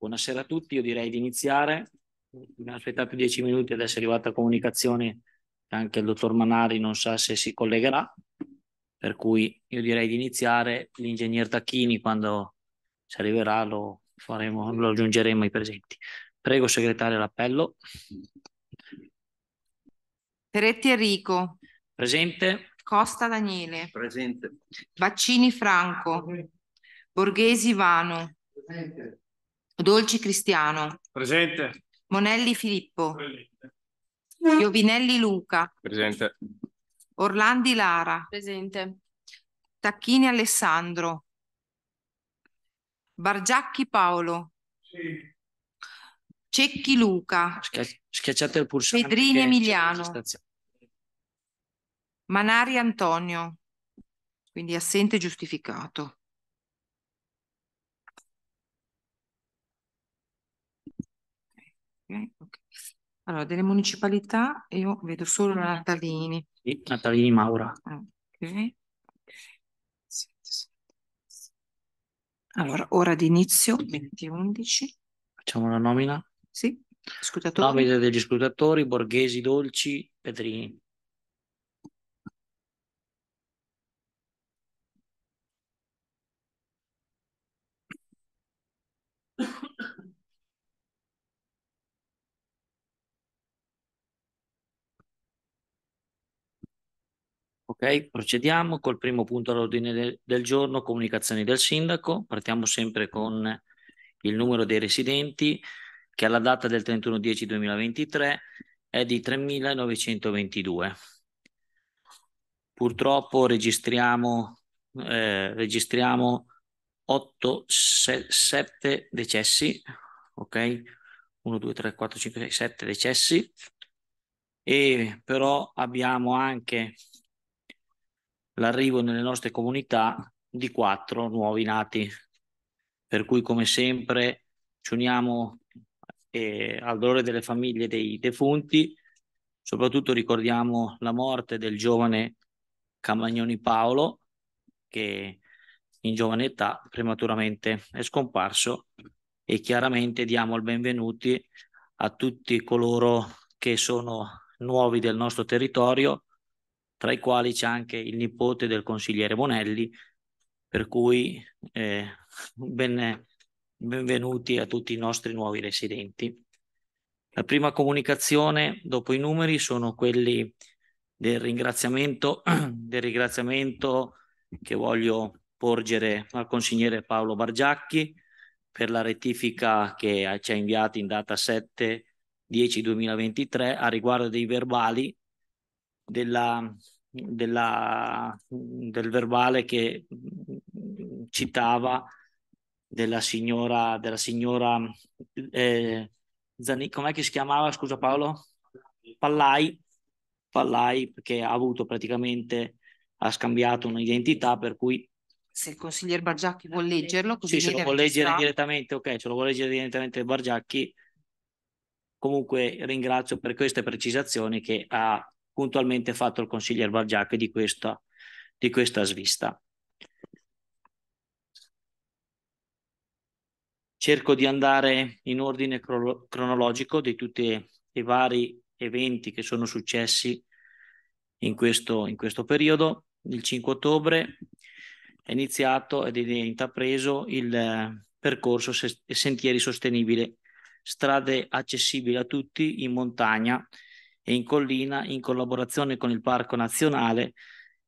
Buonasera a tutti, io direi di iniziare. Abbiamo aspettato dieci minuti, adesso è arrivata la comunicazione anche il dottor Manari non sa se si collegherà, per cui io direi di iniziare. L'ingegner Tacchini quando ci arriverà lo, faremo, lo aggiungeremo ai presenti. Prego segretario l'appello. Peretti Enrico. Presente. Costa Daniele. Presente. Baccini Franco. Borghesi Vano. Presente. Dolci Cristiano. Presente. Monelli Filippo. Presente. Giovinelli Luca. Presente. Orlandi Lara. Presente. Tacchini Alessandro. Bargiacchi Paolo. Sì. Cecchi Luca. schiacciate il pulsante. Pedrini Emiliano. Manari Antonio. Quindi assente giustificato. Eh, okay. Allora, delle municipalità io vedo solo mm. Natalini. Sì, Natalini Maura. Ah, ok. Allora, ora d'inizio, 20.11. Facciamo la nomina. Sì, scrutatori. Nomina degli scrutatori, Borghesi, Dolci, Pedrini. Ok, procediamo col primo punto all'ordine del giorno, comunicazioni del sindaco. Partiamo sempre con il numero dei residenti che alla data del 31-10-2023 è di 3.922. Purtroppo registriamo, eh, registriamo 8, 7 decessi, ok? 1, 2, 3, 4, 5, 6, 7 decessi. E però abbiamo anche l'arrivo nelle nostre comunità di quattro nuovi nati. Per cui, come sempre, ci uniamo eh, al dolore delle famiglie dei defunti. Soprattutto ricordiamo la morte del giovane Camagnoni Paolo, che in giovane età prematuramente è scomparso e chiaramente diamo il benvenuti a tutti coloro che sono nuovi del nostro territorio tra i quali c'è anche il nipote del consigliere Bonelli, per cui eh, ben, benvenuti a tutti i nostri nuovi residenti. La prima comunicazione dopo i numeri sono quelli del ringraziamento, del ringraziamento che voglio porgere al consigliere Paolo Bargiacchi per la rettifica che ci ha inviato in data 7 10 2023 a riguardo dei verbali della, della, del verbale che citava della signora, della signora eh, Zani, com'è che si chiamava, scusa Paolo? Pallai, Pallai che ha avuto praticamente, ha scambiato un'identità per cui se il consigliere Bargiacchi vuole leggerlo, così sì, se lo vuole leggere direttamente, ok, se lo vuole leggere direttamente Bargiacchi. Comunque ringrazio per queste precisazioni che ha puntualmente fatto il consigliere Bargiac di questa, di questa svista. Cerco di andare in ordine cronologico di tutti i vari eventi che sono successi in questo, in questo periodo. Il 5 ottobre è iniziato ed è intrapreso il eh, percorso se Sentieri Sostenibili, strade accessibili a tutti in montagna e in collina in collaborazione con il Parco Nazionale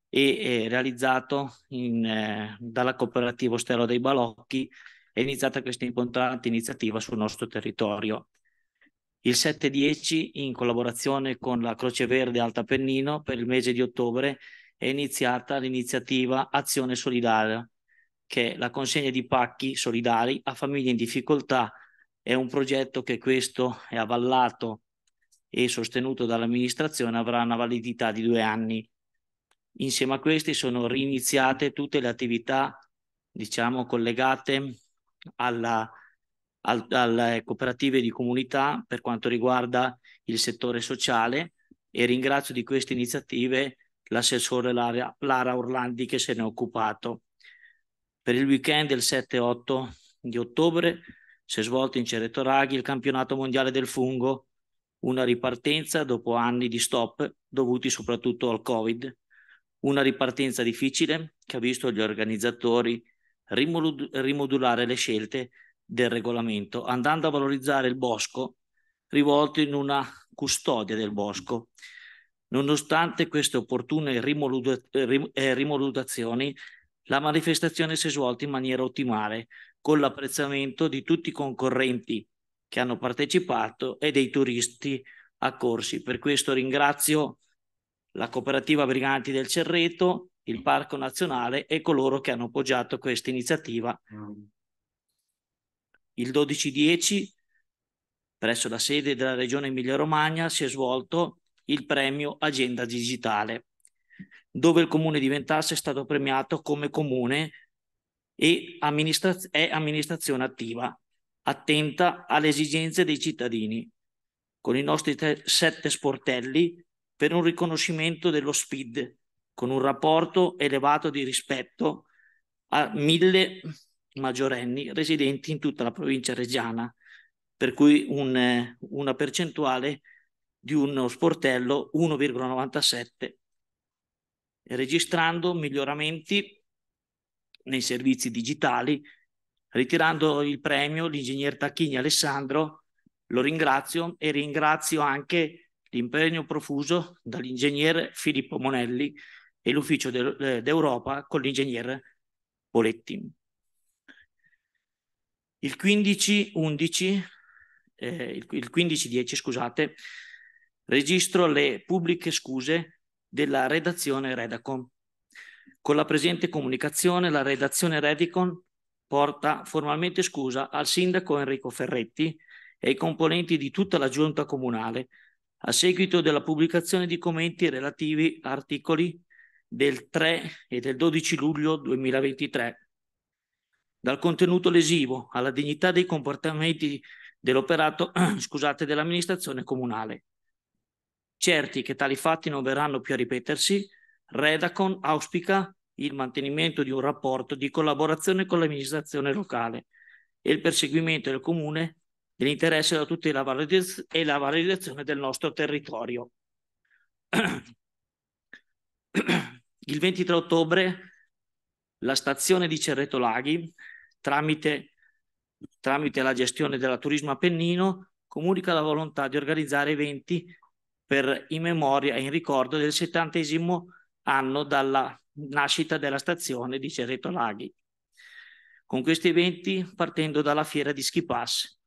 e realizzato in, eh, dalla cooperativa Ostero dei Balocchi è iniziata questa importante iniziativa sul nostro territorio. Il 7-10 in collaborazione con la Croce Verde Alta Pennino per il mese di ottobre è iniziata l'iniziativa Azione Solidaria che è la consegna di pacchi solidari a famiglie in difficoltà. È un progetto che questo è avallato e sostenuto dall'amministrazione avrà una validità di due anni. Insieme a questi sono riniziate tutte le attività diciamo, collegate alla, al, alle cooperative di comunità per quanto riguarda il settore sociale e ringrazio di queste iniziative l'assessore Lara, Lara Orlandi che se ne è occupato. Per il weekend del 7-8 di ottobre si è svolto in Ceretoraghi il campionato mondiale del fungo una ripartenza dopo anni di stop dovuti soprattutto al Covid, una ripartenza difficile che ha visto gli organizzatori rimodulare le scelte del regolamento, andando a valorizzare il bosco rivolto in una custodia del bosco. Nonostante queste opportune eh, rimodulazioni, la manifestazione si è svolta in maniera ottimale, con l'apprezzamento di tutti i concorrenti che hanno partecipato e dei turisti accorsi. Per questo ringrazio la cooperativa Briganti del Cerreto, il Parco Nazionale e coloro che hanno appoggiato questa iniziativa. Il 12-10 presso la sede della Regione Emilia-Romagna si è svolto il premio Agenda Digitale, dove il comune di Ventasse è stato premiato come comune e amministra- è amministrazione attiva attenta alle esigenze dei cittadini, con i nostri te- sette sportelli per un riconoscimento dello SPID, con un rapporto elevato di rispetto a mille maggiorenni residenti in tutta la provincia reggiana, per cui un, una percentuale di uno sportello 1,97, registrando miglioramenti nei servizi digitali ritirando il premio l'ingegner Tacchini Alessandro, lo ringrazio e ringrazio anche l'impegno profuso dall'ingegner Filippo Monelli e l'ufficio eh, d'Europa con l'ingegner Poletti. Il 15-11, eh, 10 scusate, registro le pubbliche scuse della redazione Redacon. Con la presente comunicazione la redazione Redacon porta formalmente scusa al sindaco Enrico Ferretti e ai componenti di tutta la giunta comunale a seguito della pubblicazione di commenti relativi a articoli del 3 e del 12 luglio 2023. Dal contenuto lesivo alla dignità dei comportamenti dell'operato scusate, dell'amministrazione comunale. Certi che tali fatti non verranno più a ripetersi, Redacon auspica il mantenimento di un rapporto di collaborazione con l'amministrazione locale e il perseguimento del comune dell'interesse della tutela e la valorizzazione del nostro territorio. Il 23 ottobre la stazione di Cerreto Laghi, tramite, tramite la gestione della Turismo Appennino, comunica la volontà di organizzare eventi per in memoria e in ricordo del settantesimo anno dalla nascita della stazione di Cerreto Laghi. Con questi eventi partendo dalla fiera di Schipass,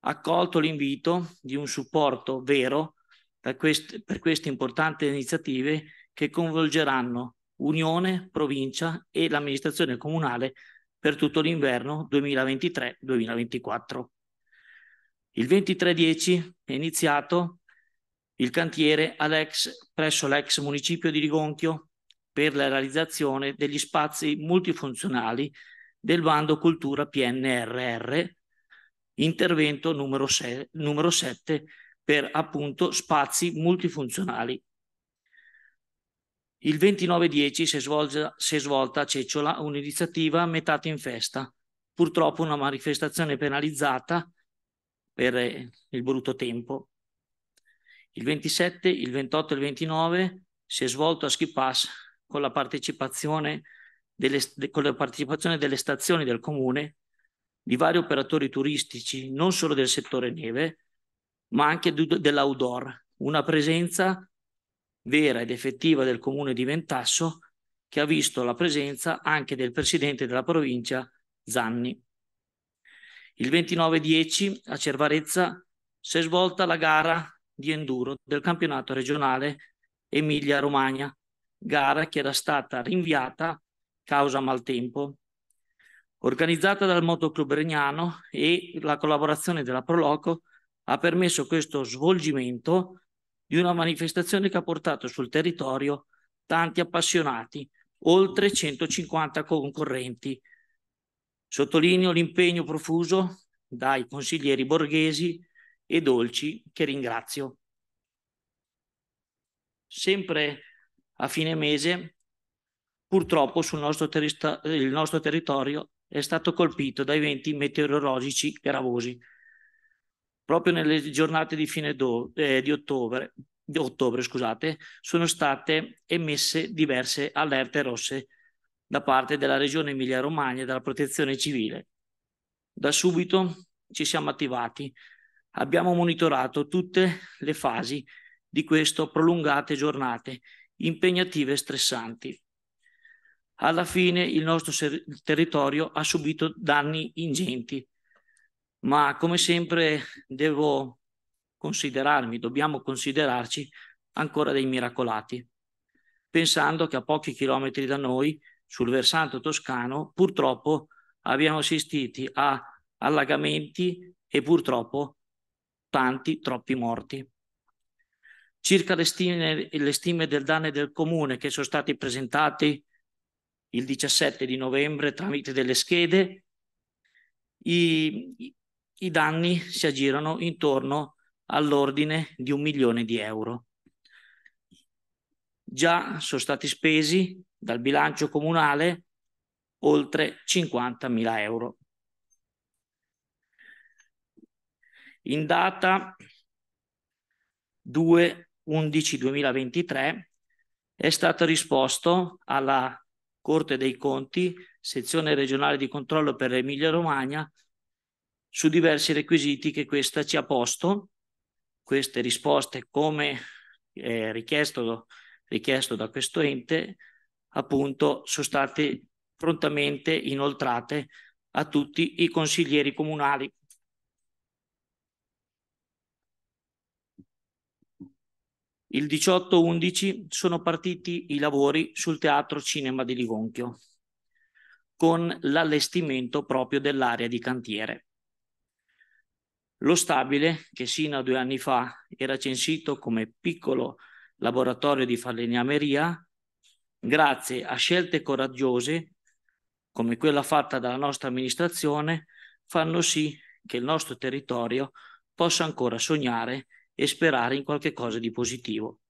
accolto l'invito di un supporto vero per queste, per queste importanti iniziative che coinvolgeranno Unione, Provincia e l'amministrazione comunale per tutto l'inverno 2023-2024. Il 23-10 è iniziato il cantiere presso l'ex municipio di Rigonchio per la realizzazione degli spazi multifunzionali del bando Cultura PNRR, intervento numero, se, numero 7 per appunto spazi multifunzionali. Il 29-10 si, si è svolta a Cecciola un'iniziativa metà in festa, purtroppo una manifestazione penalizzata per eh, il brutto tempo. Il 27, il 28 e il 29 si è svolto a Schipass con la partecipazione delle, con la partecipazione delle stazioni del comune, di vari operatori turistici, non solo del settore neve, ma anche dell'outdoor, una presenza vera ed effettiva del comune di Ventasso che ha visto la presenza anche del presidente della provincia Zanni. Il 29-10 a Cervarezza si è svolta la gara di enduro del campionato regionale Emilia-Romagna gara che era stata rinviata causa maltempo. Organizzata dal Motoclub Regnano e la collaborazione della Proloco ha permesso questo svolgimento di una manifestazione che ha portato sul territorio tanti appassionati, oltre 150 concorrenti. Sottolineo l'impegno profuso dai consiglieri borghesi e dolci che ringrazio. Sempre a fine mese, purtroppo, nostro il nostro territorio è stato colpito da eventi meteorologici gravosi. Proprio nelle giornate di fine eh, di ottobre, di ottobre scusate, sono state emesse diverse allerte rosse da parte della Regione Emilia-Romagna e della Protezione Civile. Da subito ci siamo attivati. Abbiamo monitorato tutte le fasi di queste prolungate giornate impegnative e stressanti. Alla fine il nostro ser- territorio ha subito danni ingenti, ma come sempre devo considerarmi, dobbiamo considerarci ancora dei miracolati, pensando che a pochi chilometri da noi, sul versante toscano, purtroppo abbiamo assistito a allagamenti e purtroppo tanti, troppi morti. Circa le stime, le stime del danno del comune che sono stati presentati il 17 di novembre tramite delle schede, i, i danni si aggirano intorno all'ordine di un milione di euro. Già sono stati spesi dal bilancio comunale oltre 50.000 euro. In data 2 11-2023 è stato risposto alla Corte dei Conti, sezione regionale di controllo per l'Emilia Romagna, su diversi requisiti che questa ci ha posto. Queste risposte, come eh, richiesto, richiesto da questo ente, appunto, sono state prontamente inoltrate a tutti i consiglieri comunali. Il 18-11 sono partiti i lavori sul Teatro Cinema di Livonchio con l'allestimento proprio dell'area di cantiere. Lo stabile, che sino a due anni fa era censito come piccolo laboratorio di falegnameria, grazie a scelte coraggiose, come quella fatta dalla nostra amministrazione, fanno sì che il nostro territorio possa ancora sognare e sperare in qualche cosa di positivo.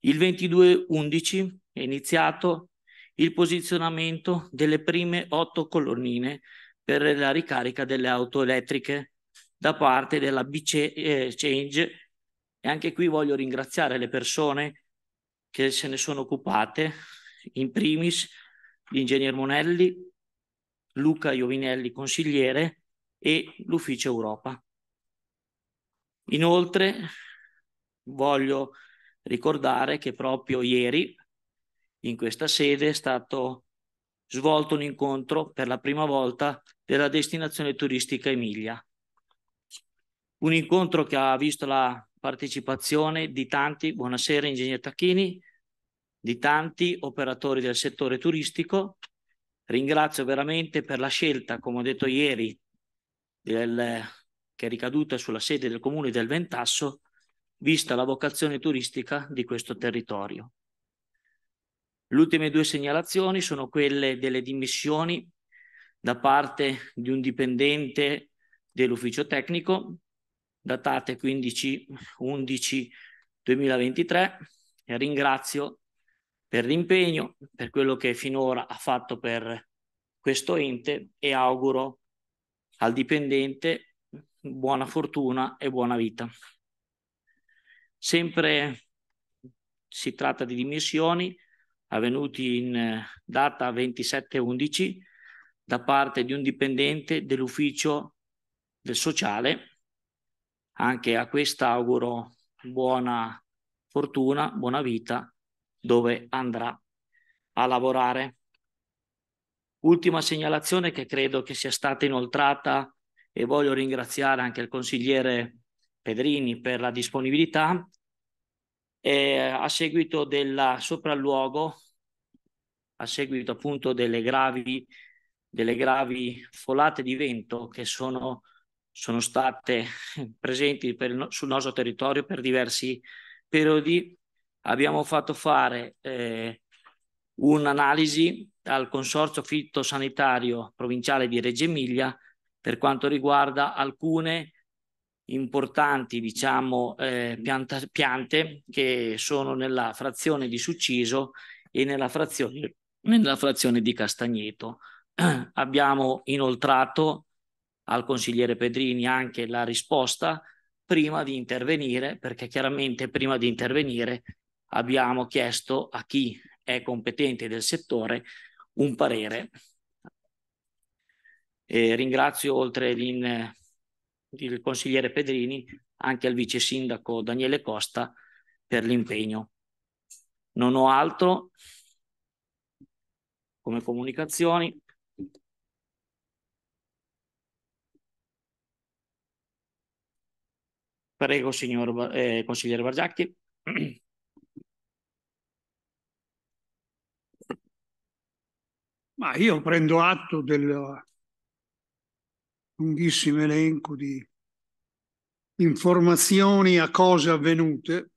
Il 22-11 è iniziato il posizionamento delle prime otto colonnine per la ricarica delle auto elettriche da parte della BC Change e anche qui voglio ringraziare le persone che se ne sono occupate, in primis l'ingegner Monelli, Luca Iovinelli consigliere e l'ufficio Europa. Inoltre voglio ricordare che proprio ieri in questa sede è stato svolto un incontro per la prima volta della destinazione turistica Emilia. Un incontro che ha visto la partecipazione di tanti, buonasera Ingegner Tacchini, di tanti operatori del settore turistico. Ringrazio veramente per la scelta, come ho detto ieri, del che è ricaduta sulla sede del comune del Ventasso, vista la vocazione turistica di questo territorio. Le ultime due segnalazioni sono quelle delle dimissioni da parte di un dipendente dell'ufficio tecnico, datate 15-11-2023, ringrazio per l'impegno, per quello che finora ha fatto per questo ente e auguro al dipendente buona fortuna e buona vita. Sempre si tratta di dimissioni avvenuti in eh, data 27-11 da parte di un dipendente dell'ufficio del sociale. Anche a questa auguro buona fortuna, buona vita dove andrà a lavorare. Ultima segnalazione che credo che sia stata inoltrata e voglio ringraziare anche il consigliere Pedrini per la disponibilità. E a seguito del sopralluogo, a seguito appunto delle gravi, delle gravi folate di vento che sono, sono state presenti per, sul nostro territorio per diversi periodi, abbiamo fatto fare eh, un'analisi al Consorzio Fitosanitario Provinciale di Reggio Emilia per quanto riguarda alcune importanti diciamo, eh, pianta, piante che sono nella frazione di Succiso e nella frazione, nella frazione di Castagneto. Abbiamo inoltrato al consigliere Pedrini anche la risposta prima di intervenire, perché chiaramente prima di intervenire abbiamo chiesto a chi è competente del settore un parere eh, ringrazio oltre l'in, il consigliere Pedrini anche il vice sindaco Daniele Costa per l'impegno. Non ho altro come comunicazioni. Prego, signor eh, consigliere Bargiacchi. Ma io prendo atto del lunghissimo elenco di informazioni a cose avvenute.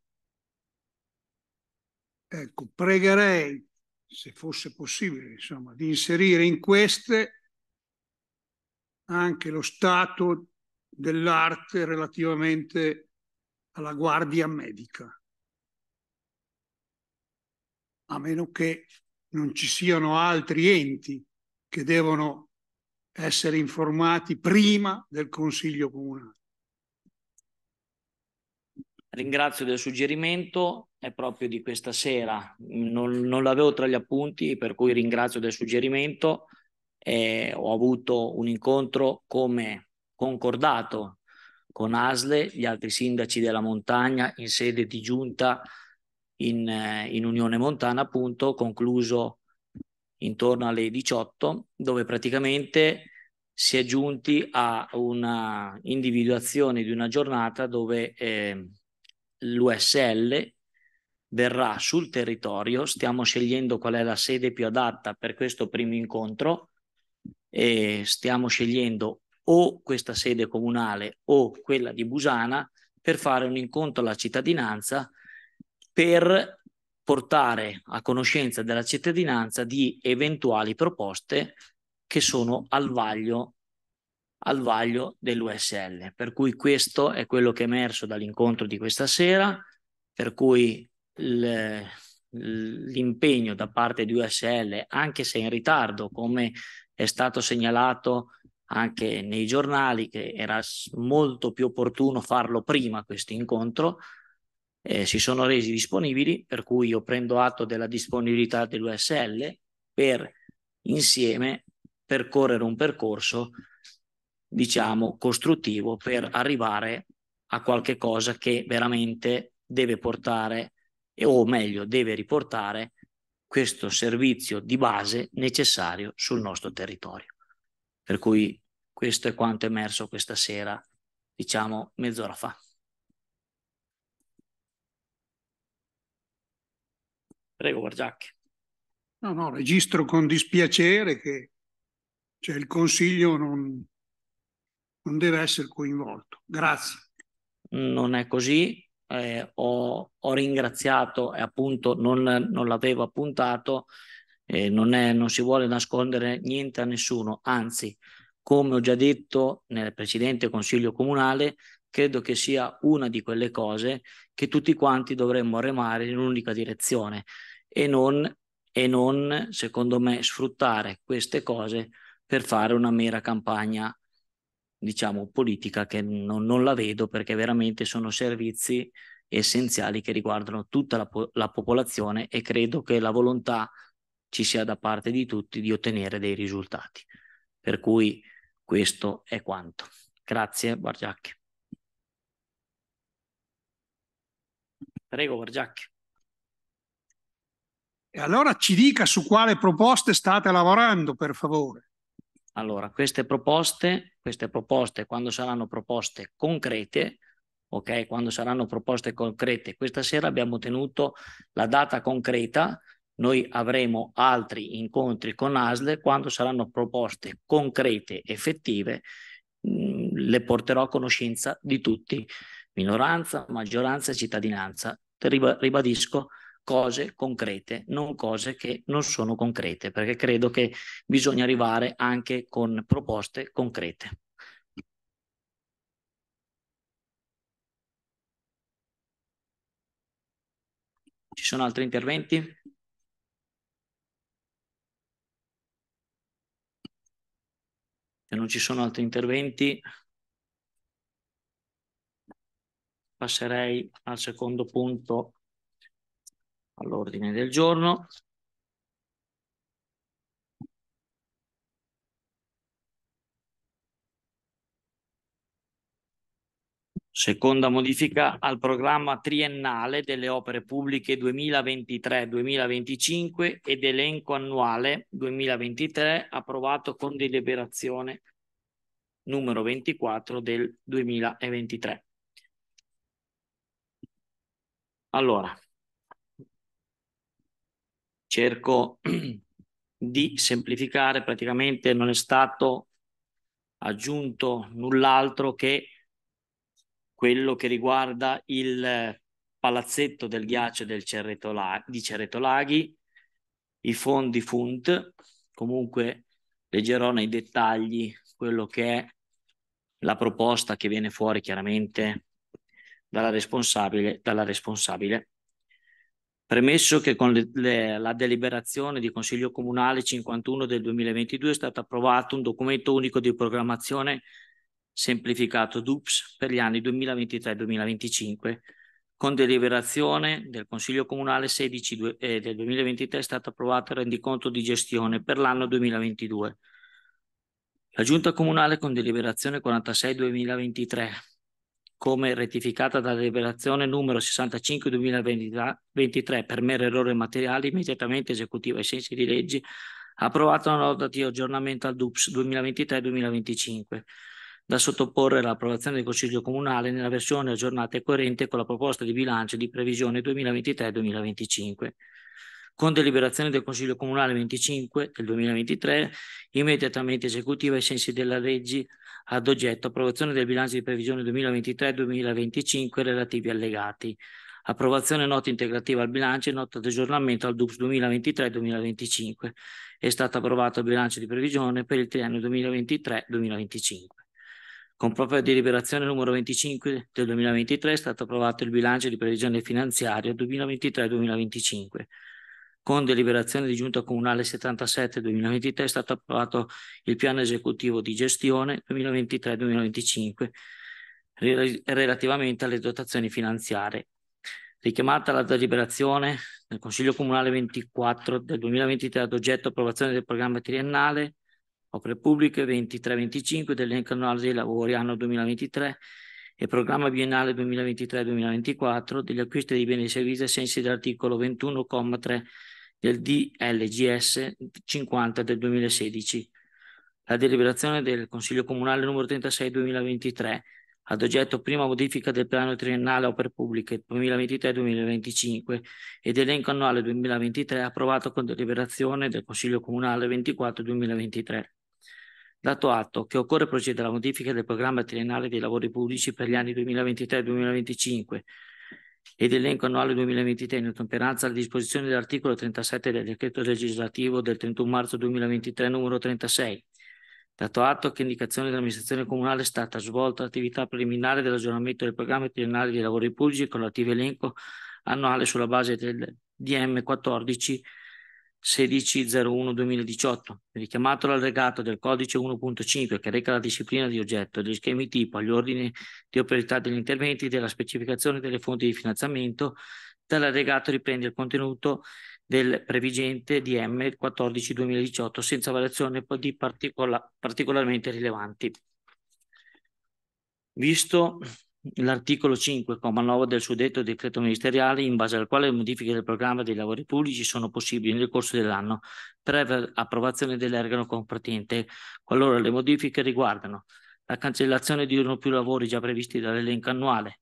Ecco, pregherei, se fosse possibile, insomma, di inserire in queste anche lo stato dell'arte relativamente alla guardia medica. A meno che non ci siano altri enti che devono essere informati prima del Consiglio Comunale. Ringrazio del suggerimento, è proprio di questa sera, non, non l'avevo tra gli appunti, per cui ringrazio del suggerimento. Eh, ho avuto un incontro come concordato con Asle, gli altri sindaci della montagna, in sede di giunta in, eh, in Unione Montana, appunto, concluso intorno alle 18, dove praticamente si è giunti a una individuazione di una giornata dove eh, l'USL verrà sul territorio, stiamo scegliendo qual è la sede più adatta per questo primo incontro e stiamo scegliendo o questa sede comunale o quella di Busana per fare un incontro alla cittadinanza per portare a conoscenza della cittadinanza di eventuali proposte che sono al vaglio, al vaglio dell'USL. Per cui questo è quello che è emerso dall'incontro di questa sera, per cui l'impegno da parte di USL, anche se in ritardo, come è stato segnalato anche nei giornali, che era molto più opportuno farlo prima questo incontro, eh, si sono resi disponibili, per cui io prendo atto della disponibilità dell'USL per insieme percorrere un percorso, diciamo, costruttivo per arrivare a qualche cosa che veramente deve portare, o meglio, deve riportare questo servizio di base necessario sul nostro territorio. Per cui questo è quanto è emerso questa sera, diciamo mezz'ora fa. Prego, Bargiacchi. No, no, registro con dispiacere che cioè, il Consiglio non, non, deve essere coinvolto. Grazie. Non è così. Eh, ho, ho, ringraziato e appunto non, non l'avevo appuntato. Eh, non, è, non si vuole nascondere niente a nessuno, anzi, come ho già detto nel precedente Consiglio Comunale, credo che sia una di quelle cose che tutti quanti dovremmo remare in un'unica direzione e non, e non secondo me, sfruttare queste cose per fare una mera campagna, diciamo, politica che non, non la vedo perché veramente sono servizi essenziali che riguardano tutta la, la popolazione e credo che la volontà ci sia da parte di tutti di ottenere dei risultati. Per cui questo è quanto. Grazie, Bargiacchi. Prego, Bargiacchi. E allora ci dica su quale proposte state lavorando, per favore. Allora, queste proposte, queste proposte quando saranno proposte concrete, ok? Quando saranno proposte concrete, questa sera abbiamo tenuto la data concreta, noi avremo altri incontri con ASL quando saranno proposte concrete, effettive, mh, mm, le porterò a conoscenza di tutti, minoranza, maggioranza e cittadinanza ribadisco, cose concrete, non cose che non sono concrete, perché credo che bisogna arrivare anche con proposte concrete. Ci sono altri interventi? Se non ci sono altri interventi, passerei al secondo punto all'ordine del giorno. Seconda modifica al programma triennale delle opere pubbliche 2023-2025 ed elenco annuale 2023 approvato con deliberazione numero 24 del 2023. Allora, cerco di semplificare, praticamente non è stato aggiunto null'altro che quello che riguarda il palazzetto del ghiaccio del Cerretola di Cerretolaghi, i fondi FUNT, comunque leggerò nei dettagli quello che è la proposta che viene fuori chiaramente dalla responsabile, dalla responsabile. Premesso che con le, le, la deliberazione di Consiglio Comunale 51 del 2022 è stato approvato un documento unico di programmazione semplificato DUPS per gli anni 2023-2025, con deliberazione del Consiglio Comunale 16 eh, del 2023 è stato approvato il rendiconto di gestione per l'anno 2022. La Giunta Comunale con deliberazione 46-2023 come rettificata dalla deliberazione numero 65-2023 per mero errore materiale immediatamente esecutiva ai sensi di leggi, approvata una nota di aggiornamento al DUPS 2023-2025 da sottoporre all'approvazione del Consiglio Comunale nella versione aggiornata e coerente con la proposta di bilancio di previsione 2023-2025 con deliberazione del Consiglio Comunale 25 del 2023, immediatamente esecutiva ai sensi della legge ad oggetto approvazione del bilancio di previsione 2023-2025 relativi allegati, approvazione nota integrativa al bilancio e nota di aggiornamento al DUPS 2023-2025. È stato approvato il bilancio di previsione per il triennio 2023-2025. Con propria deliberazione numero 25 del 2023 è stato approvato il bilancio di previsione finanziaria 2023-2025 con deliberazione di giunta comunale 77-2023 è stato approvato il piano esecutivo di gestione 2023-2025 relativamente alle dotazioni finanziarie. Richiamata la deliberazione del Consiglio Comunale 24 del 2023 ad oggetto approvazione del programma triennale opere pubbliche 23-25 dell'elenco annuale dei lavori anno 2023 e programma biennale 2023-2024 degli acquisti di beni e servizi ai sensi dell'articolo 21,3 del DLGS 50 del 2016. La deliberazione del Consiglio Comunale numero 36 2023 ad oggetto prima modifica del piano triennale opere pubbliche 2023-2025 ed elenco annuale 2023 approvato con deliberazione del Consiglio Comunale 24-2023. Dato atto che occorre procedere alla modifica del programma triennale dei lavori pubblici per gli anni 2023-2025 ed elenco annuale 2023 in ottemperanza alle disposizioni dell'articolo 37 del decreto legislativo del 31 marzo 2023 numero 36. Dato atto che indicazione dell'amministrazione comunale è stata svolta l'attività preliminare dell'aggiornamento del programma triennale di lavori pubblici con l'attivo elenco annuale sulla base del DM 14 1601-2018, richiamato l'allegato del codice 1.5 che reca la disciplina di oggetto, degli schemi tipo, agli ordini di operabilità degli interventi, della specificazione delle fonti di finanziamento, dall'allegato riprende il contenuto del previgente DM 14-2018 senza variazioni di particola particolarmente rilevanti. Visto l'articolo 5,9 del suddetto decreto ministeriale, in base al quale le modifiche del programma dei lavori pubblici sono possibili nel corso dell'anno, previa approvazione dell'organo competente, qualora le modifiche riguardano la cancellazione di uno o più lavori già previsti dall'elenco annuale,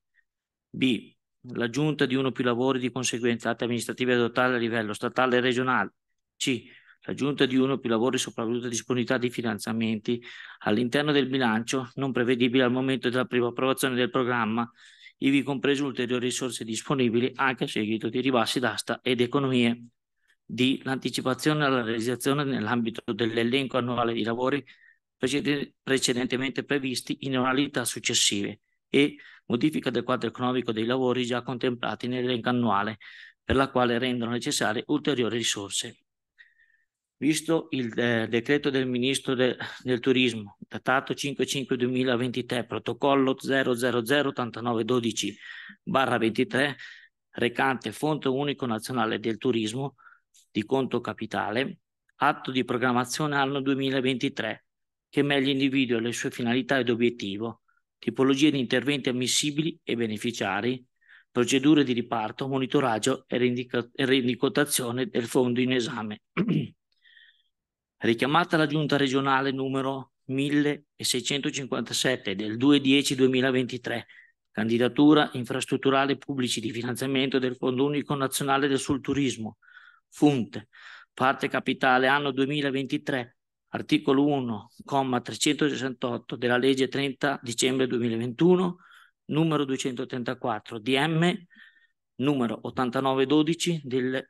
b. l'aggiunta di uno o più lavori di conseguenza atti amministrativi adottati a livello statale e regionale, c L'aggiunta di uno o più lavori sopravvenuta disponibilità di finanziamenti all'interno del bilancio non prevedibile al momento della prima approvazione del programma, ivi compreso ulteriori risorse disponibili anche a seguito di ribassi d'asta ed economie di l'anticipazione alla realizzazione nell'ambito dell'elenco annuale di lavori precedentemente previsti in oralità successive e modifica del quadro economico dei lavori già contemplati nell'elenco annuale, per la quale rendono necessarie ulteriori risorse visto il eh, decreto del Ministro de, del Turismo, datato 5-5-2023, protocollo 0008912-23, recante Fondo Unico Nazionale del Turismo di conto capitale, atto di programmazione anno 2023, che meglio individua le sue finalità ed obiettivo, tipologie di interventi ammissibili e beneficiari, procedure di riparto, monitoraggio e rendicotazione del fondo in esame. richiamata la giunta regionale numero 1657 del 2-10-2023, candidatura infrastrutturale pubblici di finanziamento del Fondo Unico Nazionale del Sul Turismo, FUNT, parte capitale anno 2023, articolo 1,368 della legge 30 dicembre 2021, numero 234, DM, numero 8912 del,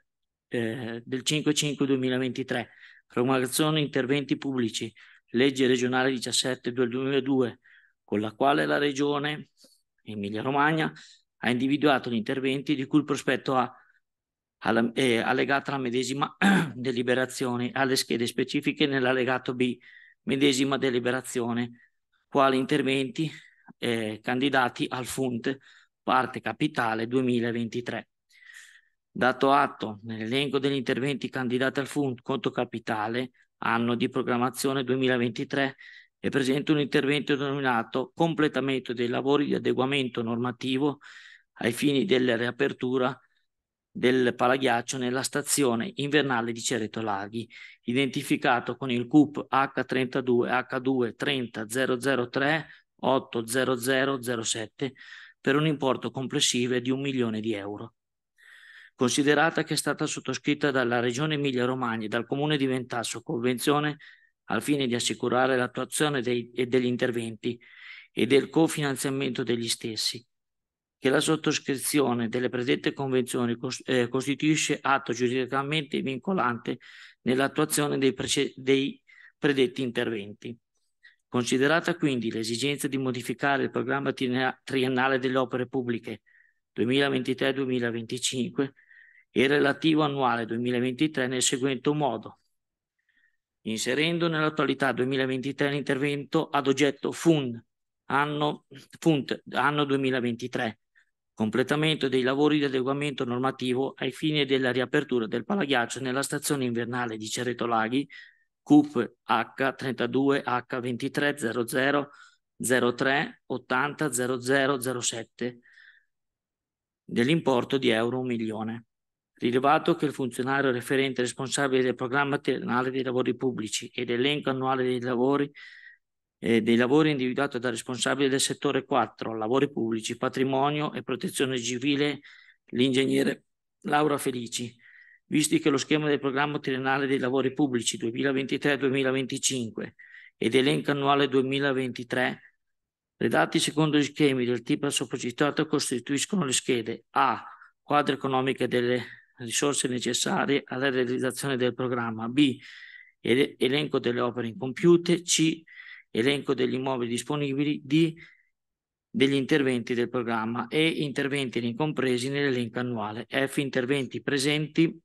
eh, del 5-5-2023, promulgazione interventi pubblici, legge regionale 17 del 2002, con la quale la regione Emilia-Romagna ha individuato gli interventi di cui il prospetto ha alla, eh, allegata alla medesima deliberazione, alle schede specifiche nell'allegato B, medesima deliberazione, quali interventi eh, candidati al FUNT, parte capitale 2023. Dato atto, nell'elenco degli interventi candidati al FUN conto capitale, anno di programmazione 2023, è presente un intervento denominato completamento dei lavori di adeguamento normativo ai fini della riapertura del palaghiaccio nella stazione invernale di Cereto Laghi, identificato con il CUP H32H2 80007 per un importo complessivo di un milione di euro considerata che è stata sottoscritta dalla Regione Emilia-Romagna e dal Comune di Ventasso Convenzione al fine di assicurare l'attuazione dei, degli interventi e del cofinanziamento degli stessi, che la sottoscrizione delle predette convenzioni cos, eh, costituisce atto giuridicamente vincolante nell'attuazione dei, prece, dei predetti interventi. Considerata quindi l'esigenza di modificare il programma triennale delle opere pubbliche 2023-2025, e relativo annuale 2023 nel seguente modo, inserendo nell'attualità 2023 l'intervento ad oggetto FUN anno, FUNT anno 2023, completamento dei lavori di adeguamento normativo ai fini della riapertura del palaghiaccio nella stazione invernale di Ceretolaghi, CUP H32H230003800007 dell'importo di euro 1 milione rilevato che il funzionario referente responsabile del programma triennale dei lavori pubblici ed elenco annuale dei lavori, eh, dei lavori individuato dal responsabile del settore 4, lavori pubblici, patrimonio e protezione civile, l'ingegnere Laura Felici, visti che lo schema del programma triennale dei lavori pubblici 2023-2025 ed elenco annuale 2023 redatti secondo gli schemi del tipo sopracitato costituiscono le schede A quadro economiche delle risorse necessarie alla realizzazione del programma, B, elenco delle opere incompiute, C, elenco degli immobili disponibili, D, degli interventi del programma, E, interventi ricompresi nell'elenco annuale, F, interventi presenti,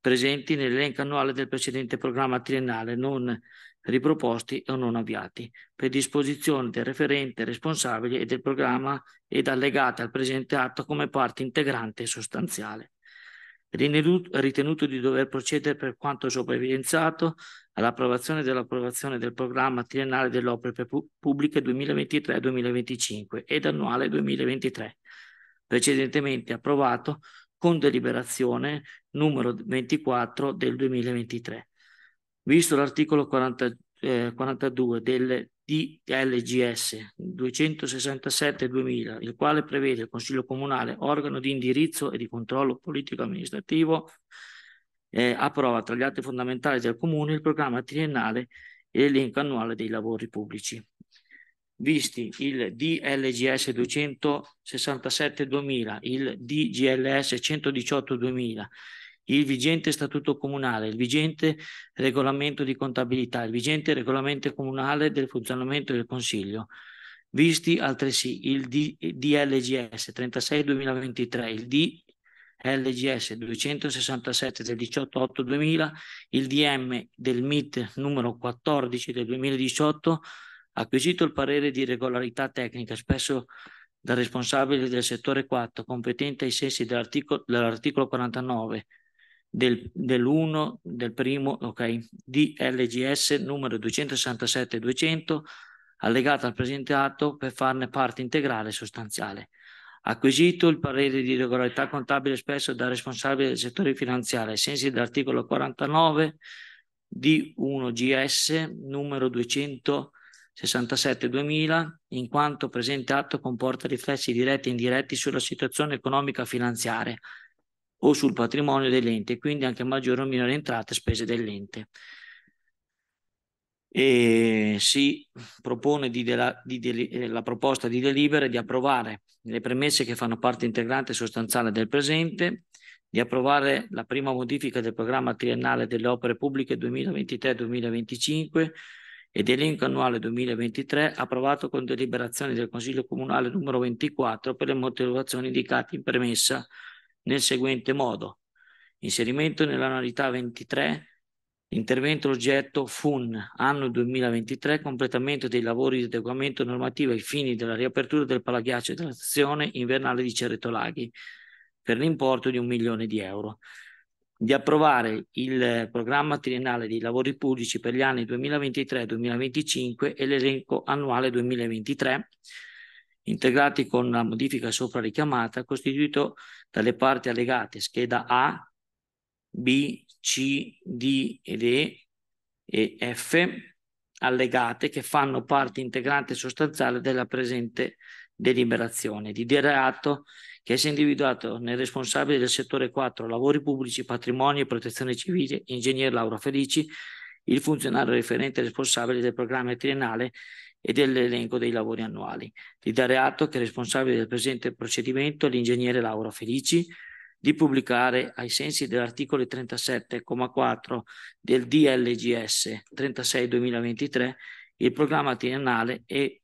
presenti nell'elenco annuale del precedente programma triennale non riproposti o non avviati, per disposizione del referente responsabile e del programma ed allegata al presente atto come parte integrante e sostanziale ritenuto di dover procedere per quanto sopra evidenziato all'approvazione dell'approvazione del programma triennale delle opere pubbliche 2023-2025 ed annuale 2023, precedentemente approvato con deliberazione numero 24 del 2023. Visto l'articolo 40, eh, 42 del di LGS 267-2000, il quale prevede il Consiglio Comunale, organo di indirizzo e di controllo politico-amministrativo, eh, approva tra gli atti fondamentali del Comune il programma triennale e l'elenco annuale dei lavori pubblici. Visti il DLGS 267-2000, il DGLS 118-2000, il vigente statuto comunale, il vigente regolamento di contabilità, il vigente regolamento comunale del funzionamento del Consiglio, visti altresì il D DLGS 36-2023, il DLGS 267 del 18-8-2000, il DM del MIT numero 14 del 2018, acquisito il parere di regolarità tecnica spesso dal responsabile del settore 4, competente ai sensi dell'articolo 49 del, dell'1 del primo ok, di LGS numero 267-200 allegato al presente atto per farne parte integrale e sostanziale. Acquisito il parere di regolarità contabile espresso dal responsabile del settore finanziario ai sensi dell'articolo 49 di 1 GS numero 267-2000, in quanto presente atto comporta riflessi diretti e indiretti sulla situazione economica finanziaria o sul patrimonio dell'ente, quindi anche maggiore o minore entrate e spese dell'ente. E si propone di della, di de, eh, la proposta di delibera di approvare le premesse che fanno parte integrante e sostanziale del presente, di approvare la prima modifica del programma triennale delle opere pubbliche 2023-2025 e dell'elenco annuale 2023 approvato con deliberazione del Consiglio Comunale numero 24 per le motivazioni indicate in premessa nel seguente modo. Inserimento nell'annualità 23, Intervento oggetto FUN anno 2023, completamento dei lavori di adeguamento normativo ai fini della riapertura del palaghiaccio e della stazione invernale di Ceretolaghi per l'importo di un milione di euro. Di approvare il programma triennale dei lavori pubblici per gli anni 2023-2025 e l'elenco annuale 2023 integrati con la modifica sopra richiamata, costituito dalle parti allegate scheda A, B, C, D ed E e F allegate che fanno parte integrante sostanziale della presente deliberazione di atto che si è individuato nel responsabile del settore 4 lavori pubblici, patrimonio e protezione civile, ingegner Laura Felici, il funzionario referente responsabile del programma triennale e dell'elenco dei lavori annuali. Di dare atto che è responsabile del presente procedimento l'ingegnere Laura Felici, di pubblicare ai sensi dell'articolo 37,4 del DLGS 36-2023 il programma triennale e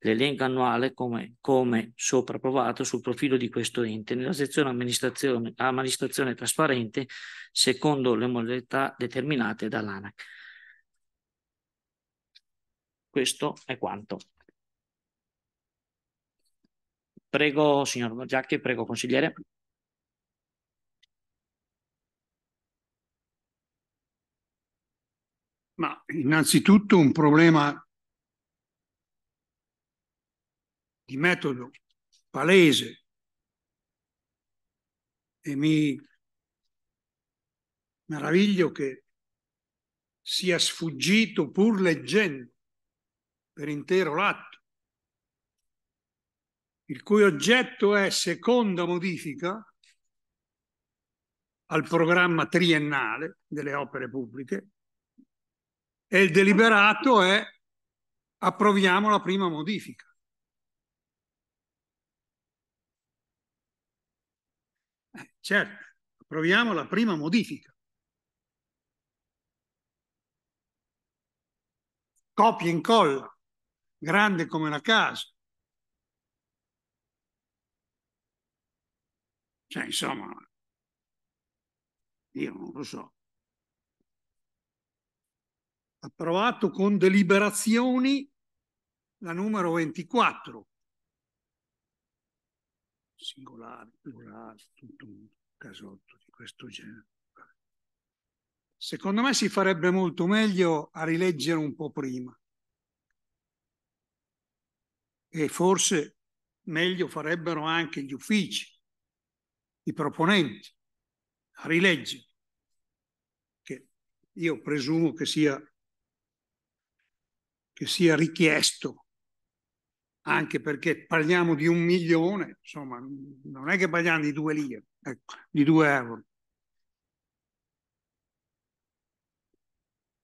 l'elenco annuale come, come sopra provato sul profilo di questo ente nella sezione amministrazione, amministrazione trasparente secondo le modalità determinate dall'ANAC. Questo è quanto. Prego, signor Giacchi, prego, consigliere. Ma innanzitutto un problema di metodo palese e mi meraviglio che sia sfuggito pur leggendo per intero l'atto, il cui oggetto è seconda modifica al programma triennale delle opere pubbliche e il deliberato è approviamo la prima modifica. Eh, certo, approviamo la prima modifica. Copia e incolla grande come la casa. Cioè, insomma, io non lo so. Approvato con deliberazioni la numero 24. Singolare, plurale, tutto un casotto di questo genere. Secondo me si farebbe molto meglio a rileggere un po' prima e forse meglio farebbero anche gli uffici, i proponenti, a rileggere, che io presumo che sia, che sia richiesto anche perché parliamo di un milione, insomma, non è che parliamo di due lire, ecco, di due euro.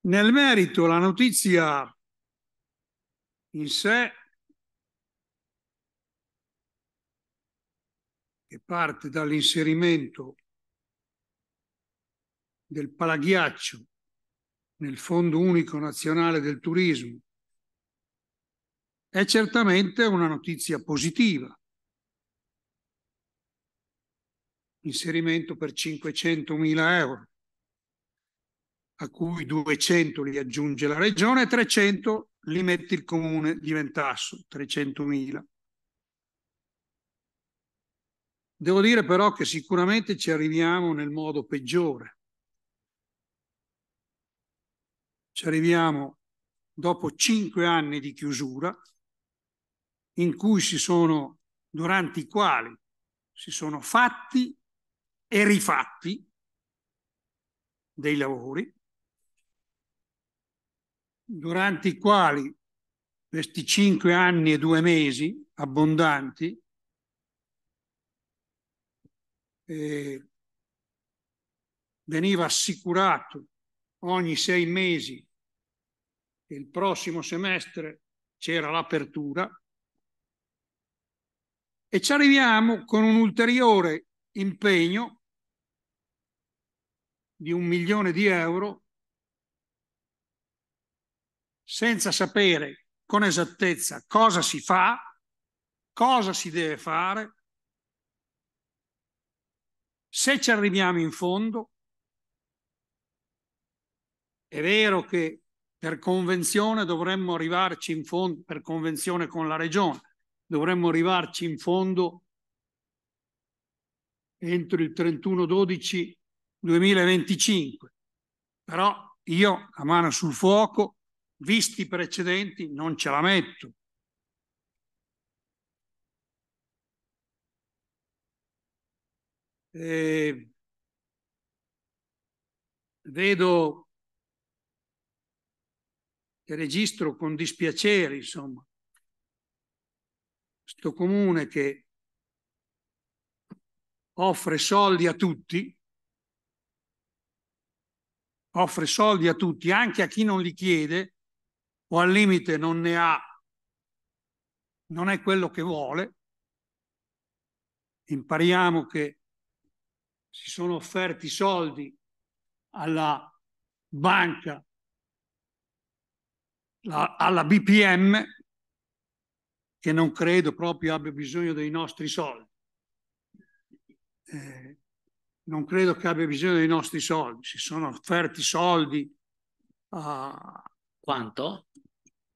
Nel merito la notizia in sé che parte dall'inserimento del palaghiaccio nel Fondo Unico Nazionale del Turismo è certamente una notizia positiva. Inserimento per 500.000 euro, a cui 200 li aggiunge la regione e 300 li mette il comune di Ventasso, 300.000. Devo dire però che sicuramente ci arriviamo nel modo peggiore. Ci arriviamo dopo cinque anni di chiusura, in cui si sono, durante i quali si sono fatti e rifatti dei lavori, durante i quali questi cinque anni e due mesi abbondanti eh, veniva assicurato ogni sei mesi che il prossimo semestre c'era l'apertura e ci arriviamo con un ulteriore impegno di un milione di euro senza sapere con esattezza cosa si fa, cosa si deve fare, se ci arriviamo in fondo, è vero che per convenzione dovremmo arrivarci in fondo, per convenzione con la regione, dovremmo arrivarci in fondo entro il 31 12 2025. Però io la mano sul fuoco, visti i precedenti, non ce la metto. Eh, vedo e registro con dispiacere, insomma, questo comune che offre soldi a tutti, offre soldi a tutti, anche a chi non li chiede o al limite non ne ha, non è quello che vuole. Impariamo che si sono offerti soldi alla banca, la, alla BPM, che non credo proprio abbia bisogno dei nostri soldi. Eh, non credo che abbia bisogno dei nostri soldi, si sono offerti soldi a... Quanto?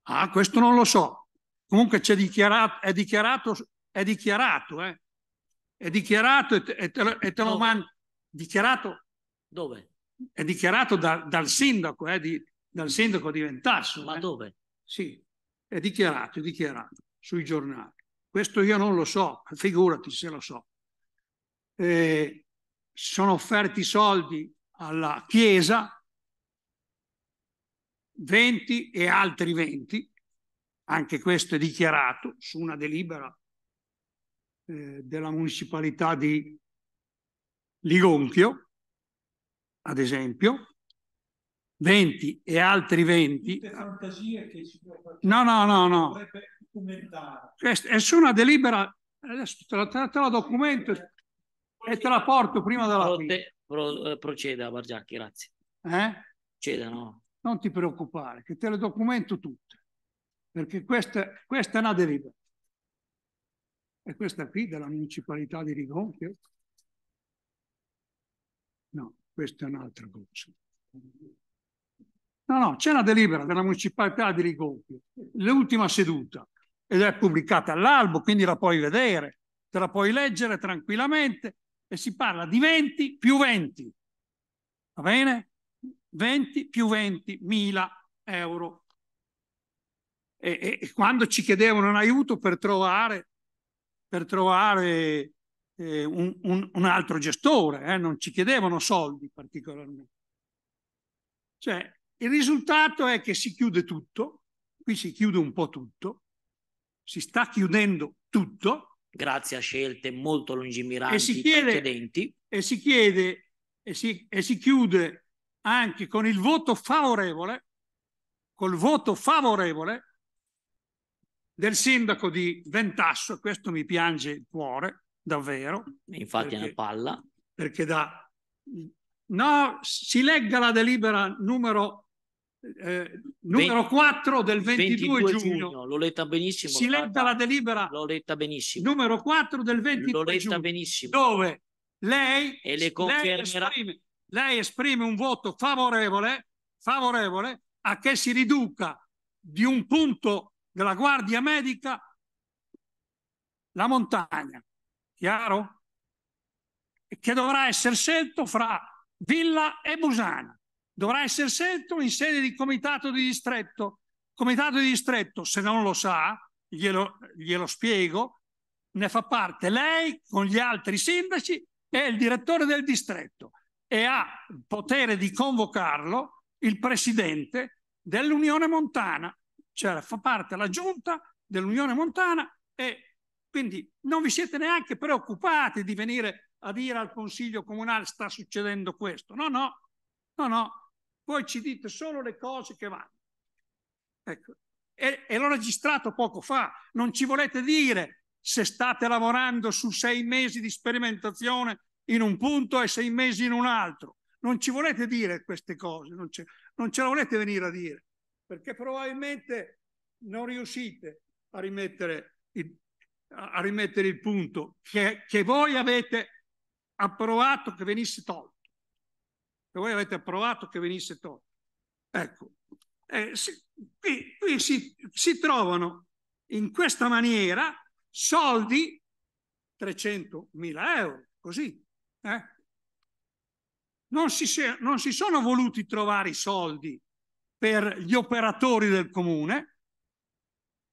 Ah, questo non lo so. Comunque c'è dichiarato, è dichiarato, è dichiarato eh, è dichiarato e te, lo, e te lo manda. Dichiarato? Dove? È dichiarato da, dal sindaco, eh, di, dal sindaco di Ventasso. Ma eh. dove? Sì, è dichiarato, è dichiarato sui giornali. Questo io non lo so, figurati se lo so. Eh, sono offerti soldi alla Chiesa, 20 e altri 20, anche questo è dichiarato su una delibera eh, della municipalità di Ligonchio, ad esempio, 20 e altri 20. No, no, no, no. È su una delibera, adesso te la, te la documento e te la porto prima della fine. Pro, eh, proceda Bargiacchi, grazie. Eh? Proceda, no? Non ti preoccupare, che te le documento tutte, perché questa, questa è una delibera. È questa qui della municipalità di Rigonchio? No, questa è un'altra cosa. No, no, c'è una delibera della municipalità di Rigonchio, l'ultima seduta, ed è pubblicata all'albo, quindi la puoi vedere, te la puoi leggere tranquillamente, e si parla di 20 più 20, va bene? 20 più 20 mila euro. E, e, e quando ci chiedevano un aiuto per trovare per trovare eh, un, un, un, altro gestore, eh? non ci chiedevano soldi particolarmente. Cioè, il risultato è che si chiude tutto, qui si chiude un po' tutto, si sta chiudendo tutto. Grazie a scelte molto lungimiranti e si chiede, e si, chiede e, si, e si chiude anche con il voto favorevole, col voto favorevole del sindaco di Ventasso, questo mi piange il cuore, davvero. Infatti perché, è una palla. Perché da... No, si legga la delibera numero, eh, numero 20, 4 del 22, 22 giugno. giugno. L'ho letta benissimo. Si legga la delibera L'ho letta benissimo. numero 4 del 22 L'ho letta giugno, benissimo. dove lei, e le confermerà... lei, esprime, lei esprime un voto favorevole, favorevole a che si riduca di un punto della guardia medica la montagna, chiaro? Che dovrà essere scelto fra Villa e Busana, dovrà essere scelto in sede di comitato di distretto. Comitato di distretto, se non lo sa, glielo, glielo spiego, ne fa parte lei con gli altri sindaci e il direttore del distretto e ha potere di convocarlo il presidente dell'Unione Montana cioè fa parte la giunta dell'Unione Montana e quindi non vi siete neanche preoccupati di venire a dire al Consiglio Comunale sta succedendo questo. No, no, no, no. Voi ci dite solo le cose che vanno. Ecco. E, e l'ho registrato poco fa. Non ci volete dire se state lavorando su sei mesi di sperimentazione in un punto e sei mesi in un altro. Non ci volete dire queste cose, non ce, non ce la volete venire a dire perché probabilmente non riuscite a rimettere il, a rimettere il punto che, che voi avete approvato che venisse tolto. Che voi avete approvato che venisse tolto. Ecco, eh, si, qui, qui si, si trovano in questa maniera soldi 300 mila euro, così. Eh? Non, si, non si sono voluti trovare i soldi per gli operatori del comune,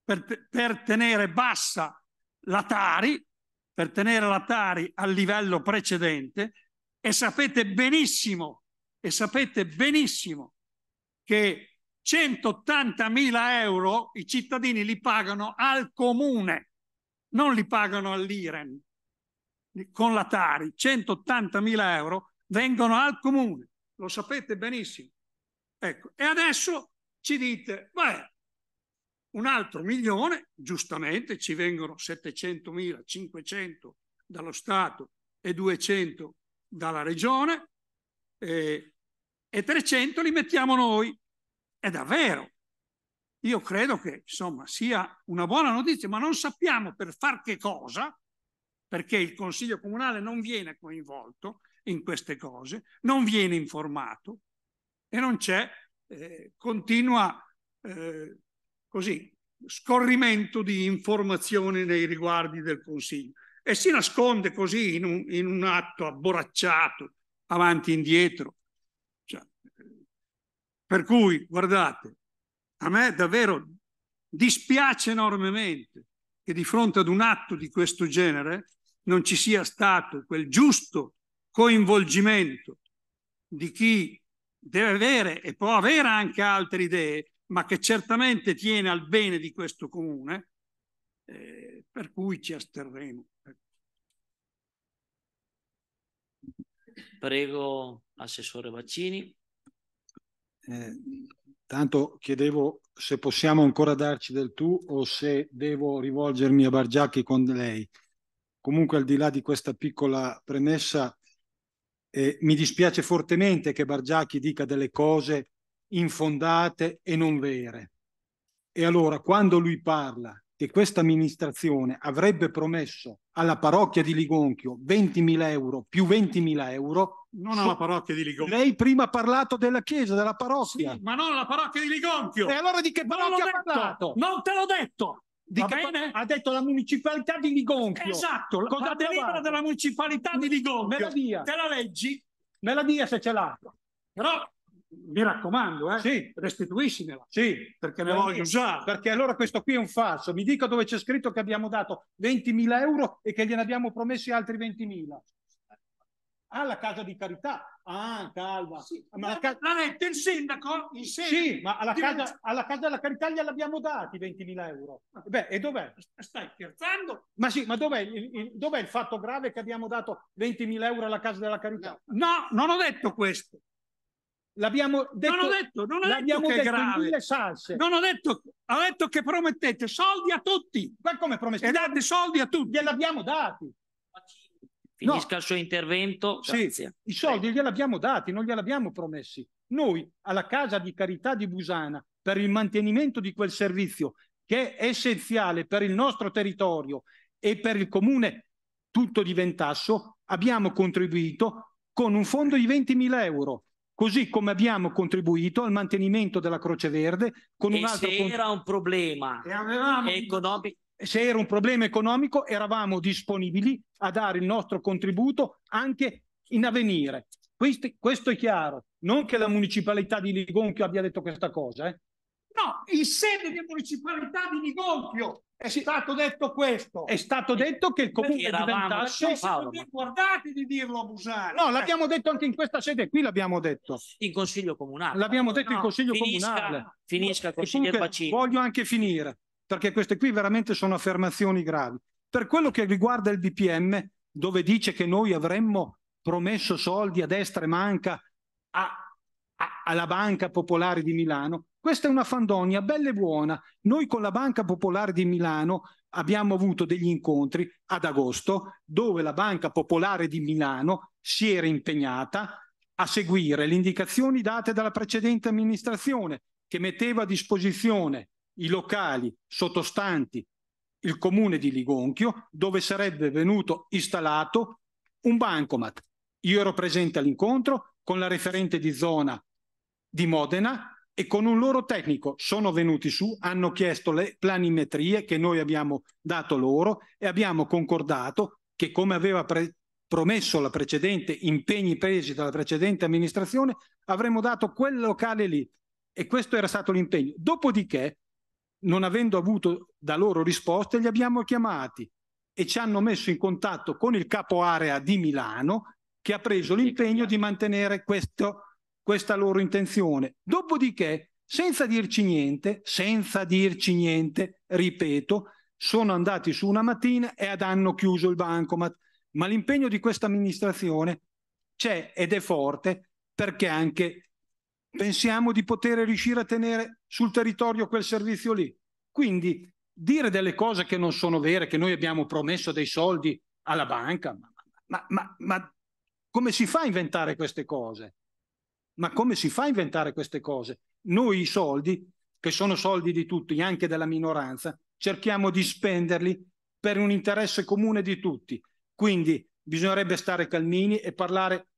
per, per tenere bassa la Tari, per tenere la Tari al livello precedente e sapete benissimo, e sapete benissimo che 180.000 euro i cittadini li pagano al comune, non li pagano all'IREN con la Tari. 180.000 euro vengono al comune, lo sapete benissimo. Ecco, e adesso ci dite, beh, un altro milione, giustamente ci vengono 700.500 dallo Stato e 200 dalla Regione eh, e, e 300 li mettiamo noi. È davvero. Io credo che insomma sia una buona notizia, ma non sappiamo per far che cosa, perché il Consiglio Comunale non viene coinvolto in queste cose, non viene informato, e non c'è eh, continua eh, così, scorrimento di informazioni nei riguardi del Consiglio e si nasconde così in un, in un atto abborracciato avanti e indietro. Cioè, eh, per cui, guardate, a me davvero dispiace enormemente che di fronte ad un atto di questo genere non ci sia stato quel giusto coinvolgimento di chi deve avere e può avere anche altre idee, ma che certamente tiene al bene di questo comune, eh, per cui ci asterremo. Prego, Assessore Baccini. Eh, tanto chiedevo se possiamo ancora darci del tu o se devo rivolgermi a Bargiacchi con lei. Comunque, al di là di questa piccola premessa, eh, mi dispiace fortemente che Bargiacchi dica delle cose infondate e non vere. E allora quando lui parla che questa amministrazione avrebbe promesso alla parrocchia di Ligonchio 20.000 euro più 20.000 euro. Non alla parrocchia di Ligonchio. Lei prima ha parlato della chiesa, della parrocchia. Sì, ma non alla parrocchia di Ligonchio. E allora di che parrocchia ha parlato? Non te l'ho detto. Va bene? Ha detto la municipalità di Ligonchio. Esatto, Cosa la delibera della municipalità di Ligonchio. Me la dia. Te la leggi? Me la dia se ce l'ha. Però mi raccomando, eh? sì. restituiscimela. Sì, perché ne voglio usare. Perché allora questo qui è un falso. Mi dica dove c'è scritto che abbiamo dato 20.000 euro e che gliene abbiamo promessi altri 20.000. Ah, la casa di carità. Ah, calma. Sì, ma la, ca- l'ha detto il sindaco in sede. Sì, ma alla, casa, alla casa della carità gliel'abbiamo dati 20.000 euro. Ah. Beh, e dov'è? Stai scherzando? Ma sì, ma dov'è il, il, dov'è il fatto grave che abbiamo dato 20.000 euro alla casa della carità? No, no non ho detto questo. L'abbiamo detto, non ho detto, non ho l'abbiamo detto, detto in mille salse. Non ho detto, ho detto che promettete soldi a tutti. Ma come promettete? E date soldi a tutti. Gliel'abbiamo dati. Finisca no. il suo intervento. Sì, I soldi Prego. gliel'abbiamo dati, non gliel'abbiamo promessi. Noi alla Casa di Carità di Busana, per il mantenimento di quel servizio che è essenziale per il nostro territorio e per il comune tutto di Ventasso, abbiamo contribuito con un fondo di 20.000 euro così come abbiamo contribuito al mantenimento della Croce Verde con e un altro... Se era un problema economico, se era un problema economico eravamo disponibili a dare il nostro contributo anche in avvenire. Questo, questo è chiaro, non che la municipalità di Ligonchio abbia detto questa cosa. Eh. No, in sede di municipalità di Ligonchio è sì. stato detto questo. È stato detto che il comune diventasse... Sì, Paolo, ma... di dirlo a Busano. No, l'abbiamo detto anche in questa sede, qui l'abbiamo detto. In consiglio comunale. L'abbiamo detto no, in consiglio finisca, comunale. Finisca il consiglio Voglio anche finire perché queste qui veramente sono affermazioni gravi. Per quello che riguarda il BPM, dove dice che noi avremmo promesso soldi a destra e manca a, a, alla Banca Popolare di Milano, questa è una fandonia bella e buona. Noi con la Banca Popolare di Milano abbiamo avuto degli incontri ad agosto dove la Banca Popolare di Milano si era impegnata a seguire le indicazioni date dalla precedente amministrazione che metteva a disposizione i locali sottostanti il comune di Ligonchio dove sarebbe venuto installato un bancomat. Io ero presente all'incontro con la referente di zona di Modena e con un loro tecnico sono venuti su, hanno chiesto le planimetrie che noi abbiamo dato loro e abbiamo concordato che come aveva promesso la precedente, impegni presi dalla precedente amministrazione, avremmo dato quel locale lì e questo era stato l'impegno. Dopodiché non avendo avuto da loro risposte, li abbiamo chiamati e ci hanno messo in contatto con il capo area di Milano che ha preso l'impegno di mantenere questo, questa loro intenzione. Dopodiché, senza dirci niente, senza dirci niente, ripeto, sono andati su una mattina e hanno chiuso il bancomat. Ma l'impegno di questa amministrazione c'è ed è forte perché anche pensiamo di poter riuscire a tenere sul territorio quel servizio lì. Quindi dire delle cose che non sono vere, che noi abbiamo promesso dei soldi alla banca, ma, ma, ma, ma come si fa a inventare queste cose? Ma come si fa a inventare queste cose? Noi i soldi, che sono soldi di tutti, anche della minoranza, cerchiamo di spenderli per un interesse comune di tutti. Quindi bisognerebbe stare calmini e parlare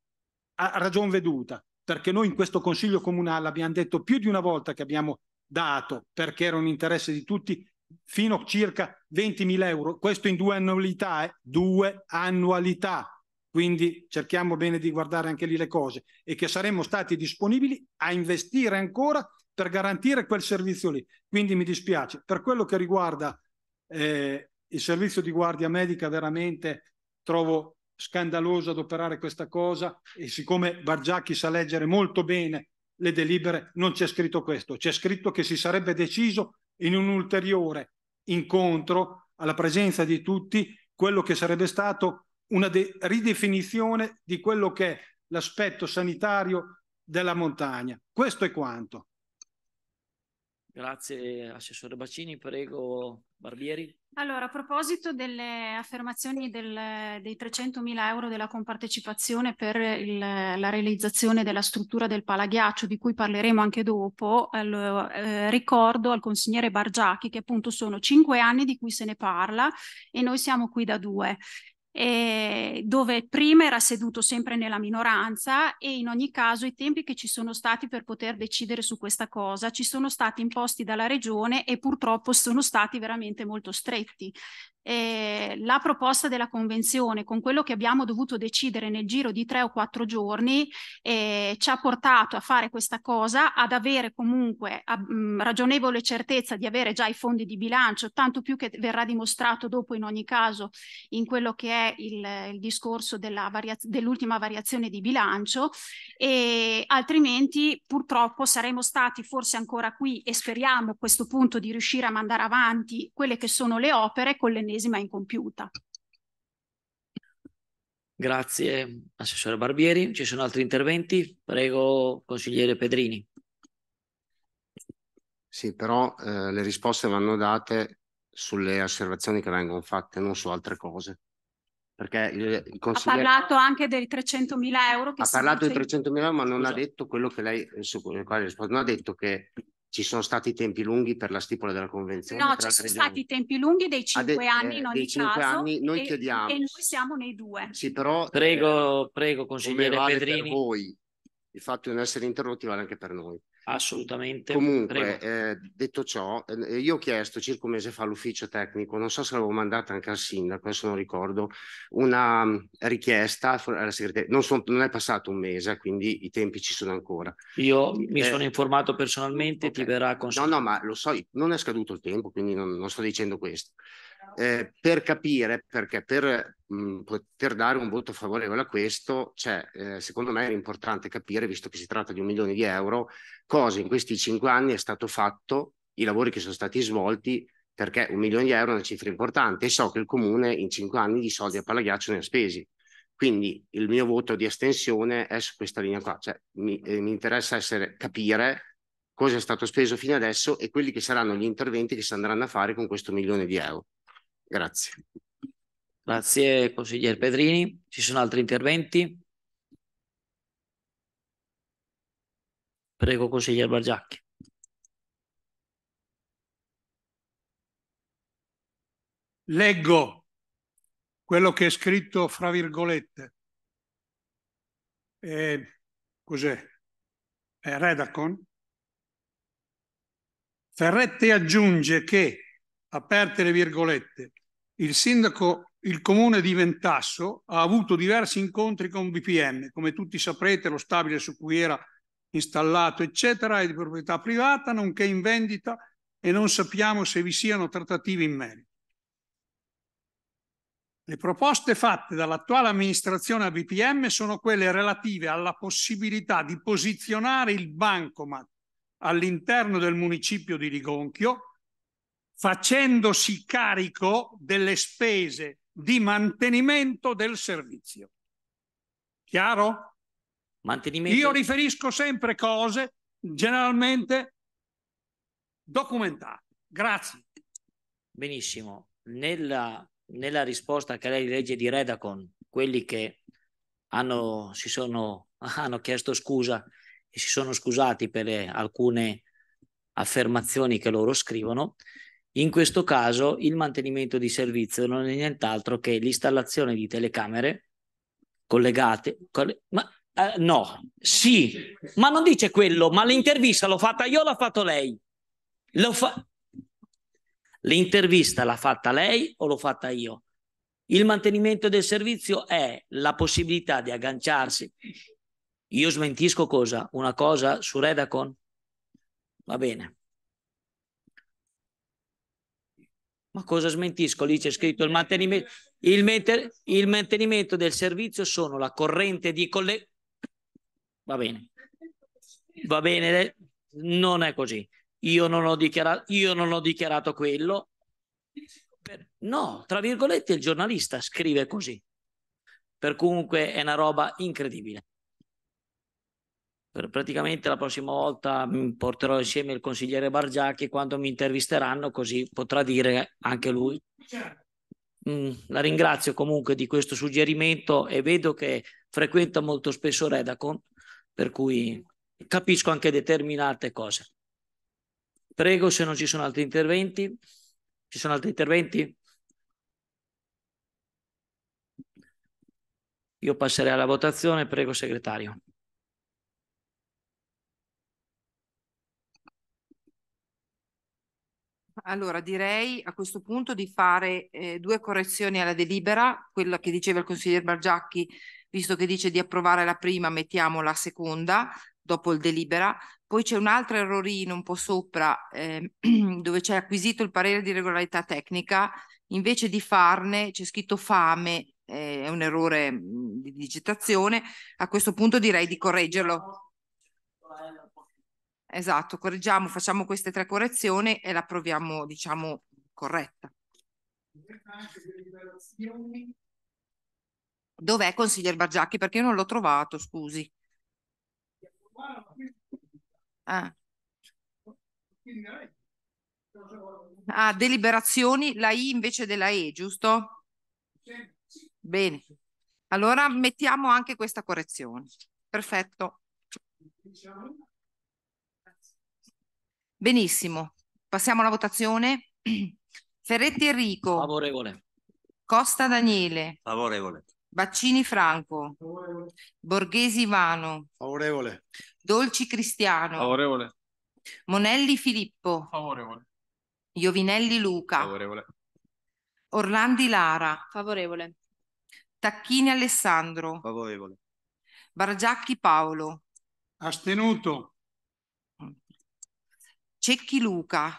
a ragion veduta perché noi in questo Consiglio Comunale abbiamo detto più di una volta che abbiamo dato, perché era un interesse di tutti, fino a circa 20.000 euro, questo in due annualità, eh? due annualità. Quindi cerchiamo bene di guardare anche lì le cose e che saremmo stati disponibili a investire ancora per garantire quel servizio lì. Quindi mi dispiace. Per quello che riguarda eh, il servizio di guardia medica, veramente trovo scandaloso adoperare questa cosa e siccome Bargiacchi sa leggere molto bene le delibere, non c'è scritto questo, c'è scritto che si sarebbe deciso in un ulteriore incontro alla presenza di tutti quello che sarebbe stato una ridefinizione di quello che è l'aspetto sanitario della montagna. Questo è quanto. Grazie Assessore Bacini, prego Barbieri. Allora, a proposito delle affermazioni del, dei 300.000 euro della compartecipazione per il, la realizzazione della struttura del palaghiaccio, di cui parleremo anche dopo, allora, eh, ricordo al consigliere Bargiacchi che appunto sono cinque anni di cui se ne parla e noi siamo qui da due eh, dove prima era seduto sempre nella minoranza e in ogni caso i tempi che ci sono stati per poter decidere su questa cosa ci sono stati imposti dalla regione e purtroppo sono stati veramente molto stretti eh, la proposta della Convenzione con quello che abbiamo dovuto decidere nel giro di tre o quattro giorni eh, ci ha portato a fare questa cosa, ad avere comunque a, mh, ragionevole certezza di avere già i fondi di bilancio, tanto più che verrà dimostrato dopo in ogni caso in quello che è il, il discorso della variaz- dell'ultima variazione di bilancio e altrimenti purtroppo saremo stati forse ancora qui e speriamo a questo punto di riuscire a mandare avanti quelle che sono le opere con l'energia medesima incompiuta. Grazie Assessore Barbieri. Ci sono altri interventi? Prego Consigliere Pedrini. Sì, però eh, le risposte vanno date sulle osservazioni che vengono fatte, non su altre cose. Perché il, il consigliere... Ha parlato anche dei 300.000 euro. ha parlato dei 300.000 euro, ma non Scusa. ha detto quello che lei, su quale risposta, non ha detto che ci sono stati tempi lunghi per la stipula della convenzione? No, ci sono regioni. stati tempi lunghi dei cinque anni eh, in ogni caso. Anni noi e, chiediamo. E noi siamo nei due. Sì, però... Prego, eh, prego, consigliere vale Pedrini. Per voi, il fatto di non essere interrotti vale anche per noi. Assolutamente. Comunque, eh, detto ciò, eh, eh, io ho chiesto circa un mese fa all'ufficio tecnico, non so se l'avevo mandata anche al sindaco, adesso non ricordo, una mm, richiesta alla segreteria. Non, son, non è passato un mese, quindi i tempi ci sono ancora. Io mi eh, sono informato personalmente, okay. ti verrà consigliato. No, no, ma lo so, non è scaduto il tempo, quindi non, non sto dicendo questo. Eh, per capire perché per poter dare un voto favorevole a questo, cioè, eh, secondo me era importante capire, visto che si tratta di un milione di euro, cosa in questi cinque anni è stato fatto, i lavori che sono stati svolti, perché un milione di euro è una cifra importante e so che il comune in cinque anni di soldi a palaghiaccio ne ha spesi. Quindi il mio voto di astensione è su questa linea qua, cioè, mi, eh, mi interessa essere, capire cosa è stato speso fino adesso e quelli che saranno gli interventi che si andranno a fare con questo milione di euro. Grazie. Grazie consigliere Pedrini. Ci sono altri interventi? Prego consigliere Bargiacchi. Leggo quello che è scritto fra virgolette. Eh, cos'è? Eh, Redacon? Ferretti aggiunge che, aperte le virgolette, il sindaco il comune di Ventasso ha avuto diversi incontri con BPM, come tutti saprete lo stabile su cui era installato eccetera è di proprietà privata nonché in vendita e non sappiamo se vi siano trattative in merito. Le proposte fatte dall'attuale amministrazione a BPM sono quelle relative alla possibilità di posizionare il bancomat all'interno del municipio di Rigonchio facendosi carico delle spese di mantenimento del servizio. Chiaro? Mantenimento... Io riferisco sempre cose generalmente documentate. Grazie. Benissimo. Nella, nella risposta che lei legge di Redacon, quelli che hanno, si sono, hanno chiesto scusa e si sono scusati per alcune affermazioni che loro scrivono, in questo caso il mantenimento di servizio non è nient'altro che l'installazione di telecamere collegate, coll- ma eh, no, sì, ma non dice quello, ma l'intervista l'ho fatta io, l'ha fatto lei. L'ho fa- l'intervista l'ha fatta lei o l'ho fatta io? Il mantenimento del servizio è la possibilità di agganciarsi. Io smentisco cosa? Una cosa su Redacon? Va bene. Ma cosa smentisco? Lì c'è scritto il mantenimento, il, menter, il mantenimento del servizio sono la corrente di collegamento. Va bene, va bene, eh, non è così. Io non ho dichiarato, io non ho dichiarato quello. No, tra virgolette il giornalista scrive così. Per comunque è una roba incredibile praticamente la prossima volta mm, porterò insieme il consigliere Bargiacchi quando mi intervisteranno così potrà dire anche lui. Certo. Mm, la ringrazio comunque di questo suggerimento e vedo che frequenta molto spesso Redacon, per cui capisco anche determinate cose. Prego se non ci sono altri interventi. Ci sono altri interventi? Io passerei alla votazione, prego segretario. Allora direi a questo punto di fare eh, due correzioni alla delibera, quella che diceva il consigliere Bargiacchi, visto che dice di approvare la prima, mettiamo la seconda dopo il delibera. Poi c'è un altro errorino un po' sopra eh, dove c'è acquisito il parere di regolarità tecnica, invece di farne c'è scritto fame, eh, è un errore di digitazione, a questo punto direi di correggerlo. Esatto, correggiamo, facciamo queste tre correzioni e la proviamo, diciamo, corretta. Dov'è consigliere Bargiacchi? Perché io non l'ho trovato, scusi. Ah. ah, deliberazioni, la I invece della E, giusto? Bene. Allora mettiamo anche questa correzione. Perfetto. Benissimo, passiamo alla votazione. Ferretti Enrico. Favorevole. Costa Daniele. Favorevole. Baccini Franco. Favorevole. Borghesi Ivano. Favorevole. Dolci Cristiano. Favorevole. Monelli Filippo. Favorevole. Iovinelli Luca. Favorevole. Orlandi Lara. Favorevole. Tacchini Alessandro. Favorevole. Bargiacchi Paolo. Astenuto. Cecchi Luca,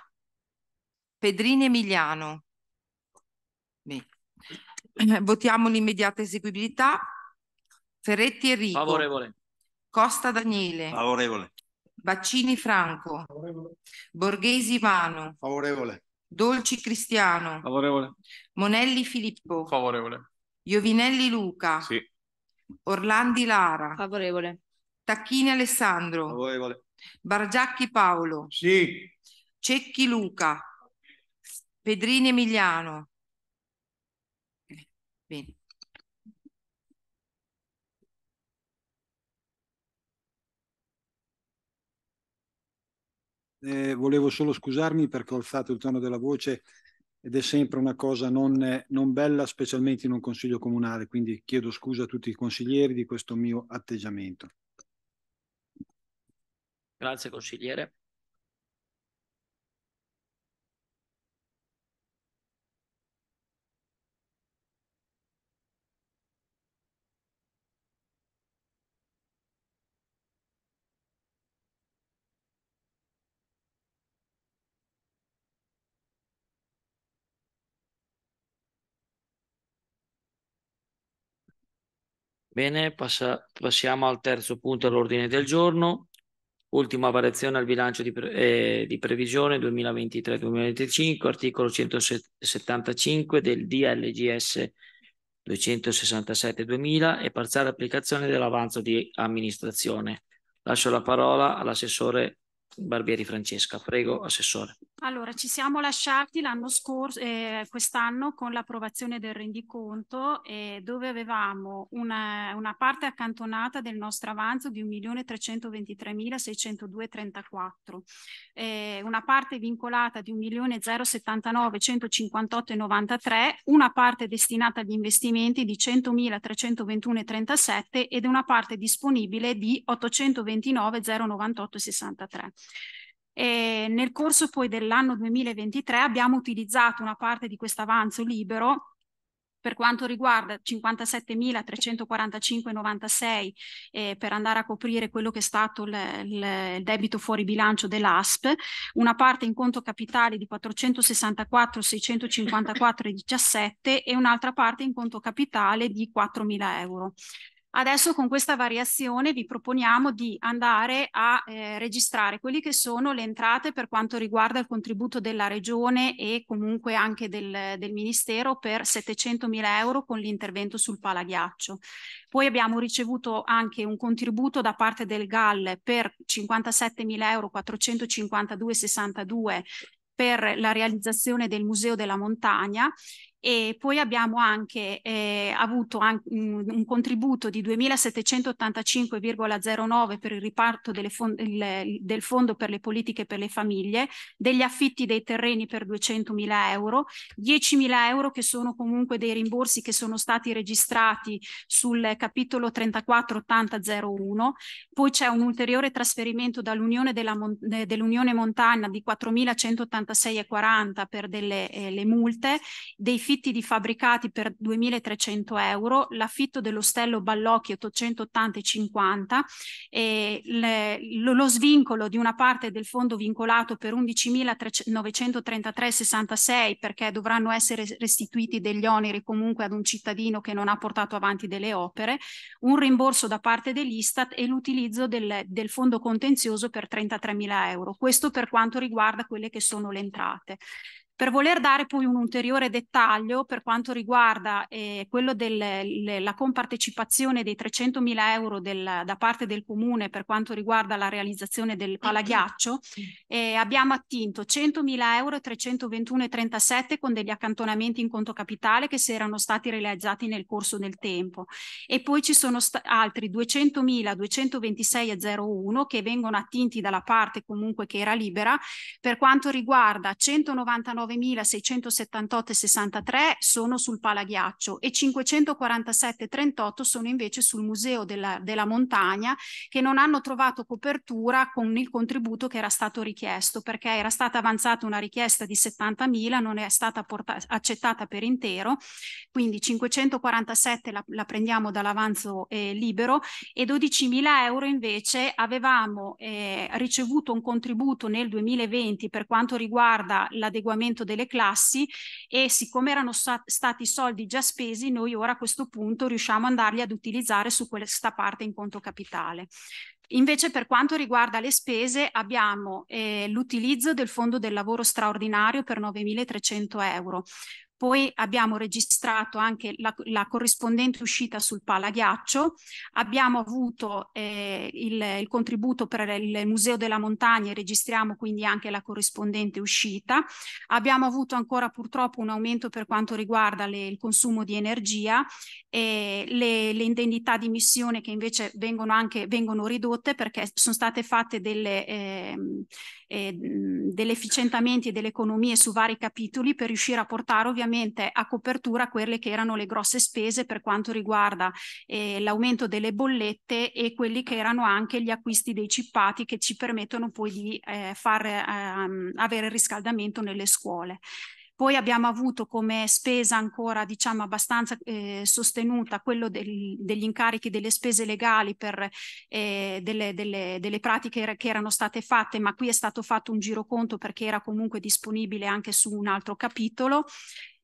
Pedrini Emiliano. Beh. Votiamo l'immediata eseguibilità. Ferretti Enrico. Favorevole. Costa Daniele. Favorevole. Baccini Franco. Favorevole. Borghesi Ivano. Favorevole. Dolci Cristiano. Favorevole. Monelli Filippo. Favorevole. Iovinelli Luca. Sì. Orlandi Lara. Favorevole. Tacchini Alessandro. Favorevole. Bargiacchi Paolo. Sì. Cecchi Luca. Pedrini Emiliano. Eh, bene. Eh, volevo solo scusarmi perché ho alzato il tono della voce ed è sempre una cosa non, non, bella, specialmente in un consiglio comunale, quindi chiedo scusa a tutti i consiglieri di questo mio atteggiamento. Grazie consigliere. Bene, passa, passiamo al terzo punto all'ordine del giorno, Ultima variazione al bilancio di, pre- eh, di previsione 2023-2025, articolo 175 del DLGS 267-2000 e parziale applicazione dell'avanzo di amministrazione. Lascio la parola all'assessore Barbieri Francesca. Prego, assessore. Allora, ci siamo lasciati l'anno scorso, eh, quest'anno, con l'approvazione del rendiconto, eh, dove avevamo una, una, parte accantonata del nostro avanzo di 1.323.602,34, eh, una parte vincolata di 1.079.158,93, una parte destinata agli investimenti di 100.321,37 ed una parte disponibile di 829.098,63. E nel corso poi dell'anno 2023 abbiamo utilizzato una parte di questo avanzo libero per quanto riguarda 57.345,96 eh, per andare a coprire quello che è stato l, l, il debito fuori bilancio dell'ASP, una parte in conto capitale di 464.654,17 e un'altra parte in conto capitale di 4.000 euro. Adesso con questa variazione vi proponiamo di andare a eh, registrare quelle che sono le entrate per quanto riguarda il contributo della regione e comunque anche del, del ministero per 700.000 euro con l'intervento sul palaghiaccio. Poi abbiamo ricevuto anche un contributo da parte del GAL per 57.000 euro 452,62 per la realizzazione del Museo della Montagna e poi abbiamo anche eh, avuto an un contributo di 2.785,09 per il riparto fond il, del fondo per le politiche per le famiglie, degli affitti dei terreni per 200.000 euro, 10.000 euro che sono comunque dei rimborsi che sono stati registrati sul capitolo 348001, poi c'è un ulteriore trasferimento dall'Unione Mon eh, dell Montagna di 4.186,40 per delle, eh, le multe, dei fitti di fabbricati per 2.300 euro, l'affitto dell'ostello Ballocchi 880 e le, lo, lo svincolo di una parte del fondo vincolato per 11.933,66 perché dovranno essere restituiti degli oneri comunque ad un cittadino che non ha portato avanti delle opere, un rimborso da parte dell'Istat e l'utilizzo del, del fondo contenzioso per 33.000 euro. Questo per quanto riguarda quelle che sono le entrate. Per voler dare poi un ulteriore dettaglio per quanto riguarda eh, quello della compartecipazione dei 300.000 euro del, da parte del Comune per quanto riguarda la realizzazione del palaghiaccio, eh, abbiamo attinto 100.000 euro e 321,37 con degli accantonamenti in conto capitale che si erano stati realizzati nel corso del tempo. E poi ci sono altri 200.000, 226,01 che vengono attinti dalla parte comunque che era libera per quanto riguarda 199 59.678,63 sono sul Palaghiaccio e 547,38 sono invece sul Museo della, della Montagna che non hanno trovato copertura con il contributo che era stato richiesto perché era stata avanzata una richiesta di 70.000, non è stata porta- accettata per intero, quindi 547 la, la prendiamo dall'avanzo eh, libero e 12.000 euro invece avevamo eh, ricevuto un contributo nel 2020 per quanto riguarda l'adeguamento all'inserimento delle classi e siccome erano stati soldi già spesi, noi ora a questo punto riusciamo ad andarli ad utilizzare su questa parte in conto capitale. Invece per quanto riguarda le spese abbiamo eh, l'utilizzo del fondo del lavoro straordinario per 9.300 euro, poi abbiamo registrato anche la, la corrispondente uscita sul palaghiaccio, abbiamo avuto eh, il, il, contributo per il Museo della Montagna e registriamo quindi anche la corrispondente uscita, abbiamo avuto ancora purtroppo un aumento per quanto riguarda le, il consumo di energia eh, le, le, indennità di missione che invece vengono anche vengono ridotte perché sono state fatte delle, eh, eh, degli efficientamenti e delle economie su vari capitoli per riuscire a portare ovviamente a copertura quelle che erano le grosse spese per quanto riguarda eh, l'aumento delle bollette e quelli che erano anche gli acquisti dei cippati che ci permettono poi di eh, far ehm, avere riscaldamento nelle scuole. Poi abbiamo avuto come spesa ancora diciamo abbastanza eh, sostenuta quello del, degli incarichi delle spese legali per eh, delle, delle, delle pratiche che erano state fatte, ma qui è stato fatto un giroconto perché era comunque disponibile anche su un altro capitolo